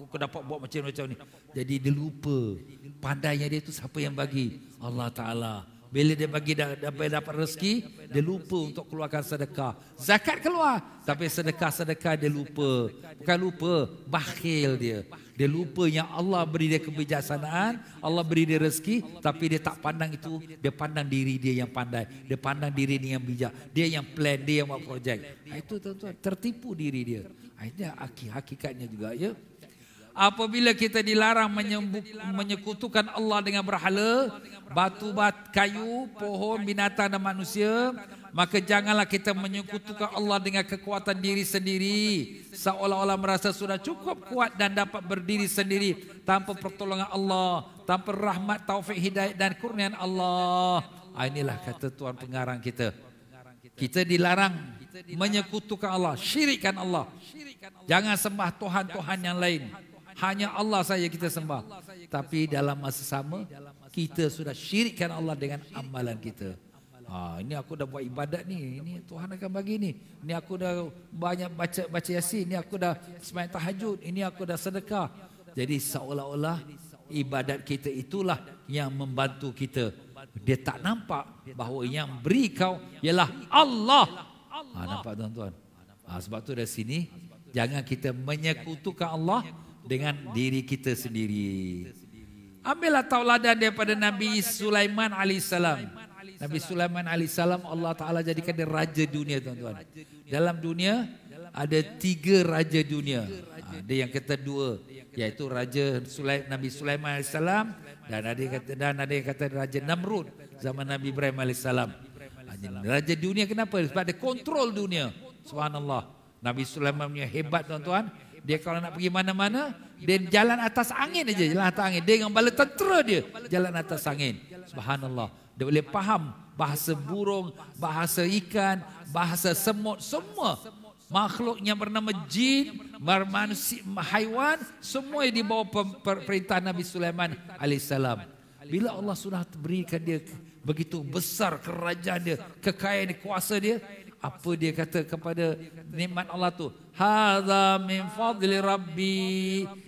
aku dapat buat macam-macam ni. Jadi dia lupa. Pandainya dia tu siapa yang bagi? Allah Ta'ala. Bila dia bagi dapat, dapat, dapat rezeki, dia lupa untuk keluarkan sedekah. Zakat keluar. Tapi sedekah-sedekah dia lupa. Bukan lupa, bakhil dia. Dia lupa yang Allah beri dia kebijaksanaan, Allah beri dia rezeki, tapi dia tak pandang itu, dia pandang diri dia yang pandai, dia pandang diri dia yang bijak, dia yang plan, dia yang buat projek. Ah, itu tuan-tuan, tertipu diri dia. Ah, Ini hakik hakikatnya juga ya. Apabila kita dilarang menyekutukan Allah dengan berhala, batu, bat, kayu, pohon, binatang dan manusia, Maka janganlah kita menyekutukan Allah dengan kekuatan diri sendiri. Seolah-olah merasa sudah cukup kuat dan dapat berdiri sendiri. Tanpa pertolongan Allah. Tanpa rahmat, taufik, hidayat dan kurnian Allah. Ah, inilah kata Tuhan pengarang kita. Kita dilarang menyekutukan Allah. Syirikan Allah. Jangan sembah Tuhan-Tuhan yang lain. Hanya Allah saja kita sembah. Tapi dalam masa sama, kita sudah syirikan Allah dengan amalan kita. Ha, ini aku dah buat ibadat ni. Ini Tuhan akan bagi ni. Ini aku dah banyak baca baca yasin. Ini aku dah semayat tahajud. Ini aku dah sedekah. Jadi seolah-olah ibadat kita itulah yang membantu kita. Dia tak nampak bahawa yang beri kau ialah Allah. Ha, nampak tuan-tuan? Ha, sebab tu dari sini, jangan kita menyekutukan Allah dengan diri kita sendiri. Ambillah tauladan daripada Nabi Sulaiman alaihissalam. Nabi Sulaiman alaihissalam Allah Ta'ala jadikan dia raja dunia tuan-tuan. Dalam dunia ada tiga raja dunia. Ha, ada yang kata dua iaitu raja Nabi Sulaiman alaihissalam dan ada yang kata dan ada yang kata raja Namrud zaman Nabi Ibrahim alaihissalam. Ha, raja dunia kenapa? Sebab dia kontrol dunia. Subhanallah. Nabi Sulaiman punya hebat tuan-tuan. Dia kalau nak pergi mana-mana, dia jalan atas angin aja, jalan atas angin. Dia dengan bala tentera dia jalan atas angin. Subhanallah. Dia boleh faham bahasa burung, bahasa ikan, bahasa semut, semua makhluk yang bernama jin, manusia, haiwan, semua yang dibawa perintah Nabi Sulaiman AS. Bila Allah sudah berikan dia begitu besar kerajaan dia, kekayaan dia, kuasa dia, apa dia kata kepada nikmat Allah tu? Hadza min fadli rabbi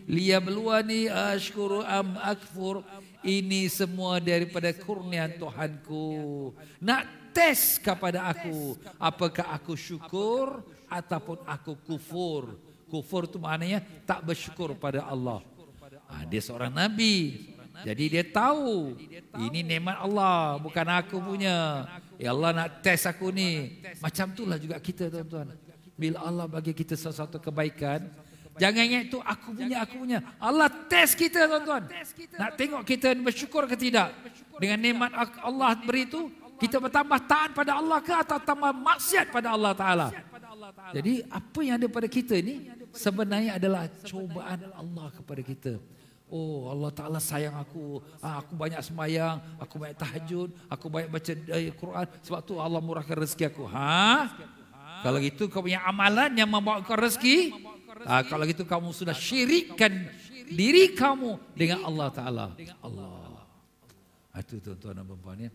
liyabluwani ashkuru am akfur. Ini semua daripada kurnian Tuhanku. Nak tes kepada aku. Apakah aku syukur ataupun aku kufur. Kufur itu maknanya tak bersyukur pada Allah. Ha, dia seorang Nabi. Jadi dia tahu. Ini nikmat Allah. Bukan aku punya. Ya Allah nak tes aku ni. Macam itulah juga kita tuan-tuan. Bila Allah bagi kita sesuatu kebaikan. Jangan ingat itu aku punya, aku punya. Allah test kita tuan-tuan. Nak tengok kita bersyukur ke tidak. Dengan nikmat Allah beri itu, kita bertambah taat pada Allah ke atau tambah maksiat pada Allah Ta'ala. Jadi apa yang ada pada kita ini sebenarnya adalah cobaan Allah kepada kita. Oh Allah Ta'ala sayang aku. Ha, aku banyak semayang. Aku banyak tahajud. Aku banyak baca ayat eh, Quran. Sebab tu Allah murahkan ha? rezeki aku. Ha? Kalau gitu kau punya amalan yang membawa kau rezeki. Ah kalau gitu kamu sudah syirikkan diri kamu dengan Allah Ta'ala. Allah. Ah, itu tuan-tuan dan perempuan ya.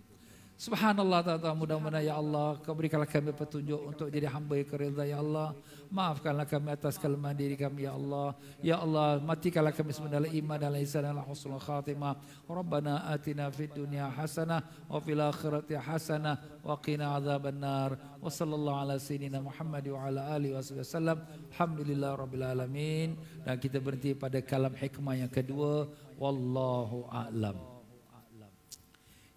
Subhanallah taala mudah-mudahan ya Allah kau berikanlah kami petunjuk untuk jadi hamba yang kerida ya Allah. Maafkanlah kami atas kelemahan diri kami ya Allah. Ya Allah matikanlah kami semua iman dan lisan Allah husnul khatimah. Rabbana atina fid dunya hasanah wa fil akhirati hasanah wa qina azab adzabannar. Wa sallallahu ala sayyidina Muhammad wa ala ali wasallam. Alhamdulillah rabbil alamin. Dan kita berhenti pada kalam hikmah yang kedua. Wallahu a'lam.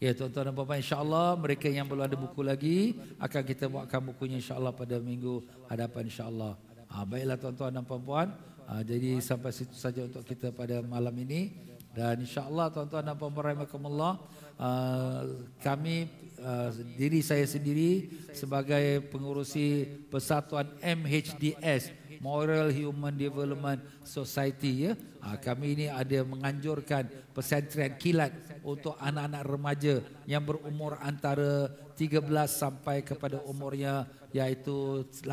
Ya tuan-tuan dan puan-puan insyaAllah mereka yang belum ada buku lagi akan kita buatkan bukunya insyaAllah pada minggu hadapan insyaAllah. Ha, baiklah tuan-tuan dan puan-puan. Ha, jadi sampai situ saja untuk kita pada malam ini. Dan insyaAllah tuan-tuan dan puan-puan rahimahkumullah. Ah, kami, uh, diri saya sendiri sebagai pengurusi persatuan MHDS moral human development society ya. Ha, kami ini ada menganjurkan pesantren kilat untuk anak-anak remaja yang berumur antara 13 sampai kepada umurnya iaitu 18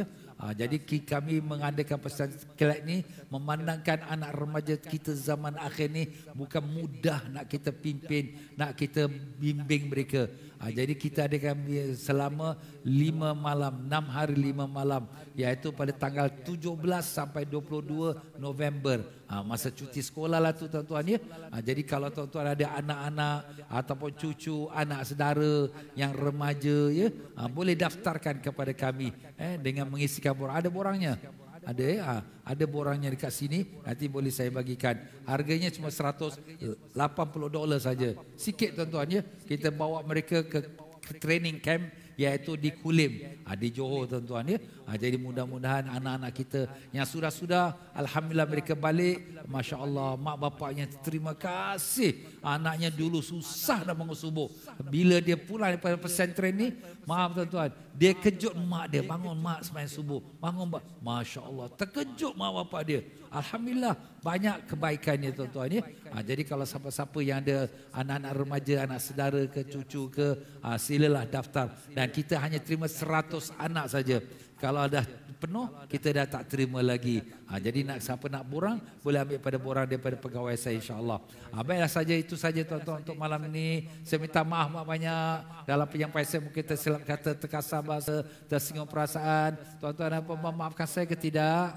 ya. Ha, jadi kami mengadakan pesan kilat ini memandangkan anak remaja kita zaman akhir ini bukan mudah nak kita pimpin, nak kita bimbing mereka. Ha, jadi kita ada kami selama lima malam, enam hari lima malam iaitu pada tanggal 17 sampai 22 November. Ha, masa cuti sekolah lah tu tuan-tuan ya. Ha, jadi kalau tuan-tuan ada anak-anak ataupun cucu, anak saudara yang remaja ya, ha, boleh daftarkan kepada kami eh, dengan mengisi kabur. Ada borangnya? ada ya ada borangnya dekat sini nanti boleh saya bagikan harganya cuma 180 dolar saja sikit tuan-tuan ya kita bawa mereka ke training camp iaitu di Kulim ha, di Johor tuan-tuan ya ha, jadi mudah-mudahan anak-anak kita yang sudah-sudah alhamdulillah mereka balik masya-Allah mak bapaknya terima kasih anaknya dulu susah nak bangun bila dia pulang daripada pesantren ini. Maaf tuan-tuan. Dia kejut mak dia. Bangun mak semain subuh. Bangun mak. Masya Allah. Terkejut mak bapak dia. Alhamdulillah. Banyak kebaikannya tuan-tuan. Ya. Ha, jadi kalau siapa-siapa yang ada anak-anak remaja, anak saudara ke cucu ke. Ha, silalah daftar. Dan kita hanya terima seratus anak saja. Kalau ada penuh kita dah tak terima lagi ha, jadi nak siapa nak borang boleh ambil pada borang daripada pegawai saya insyaallah ha, baiklah saja itu saja tuan-tuan untuk malam ini saya minta maaf banyak dalam penyampaian saya mungkin tersilap kata terkasar bahasa tersinggung perasaan tuan-tuan apa maafkan saya ke tidak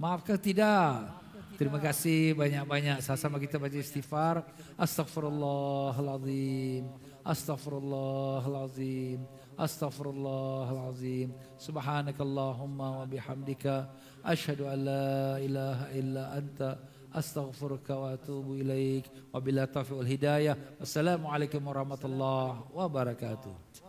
maaf ke tidak Terima kasih banyak-banyak sama-sama kita baca istighfar astagfirullahalazim astagfirullahalazim أستغفر الله العظيم سبحانك اللهم وبحمدك أشهد أن لا إله إلا أنت أستغفرك وأتوب إليك وبلا توفيق الهداية والسلام عليكم ورحمة الله وبركاته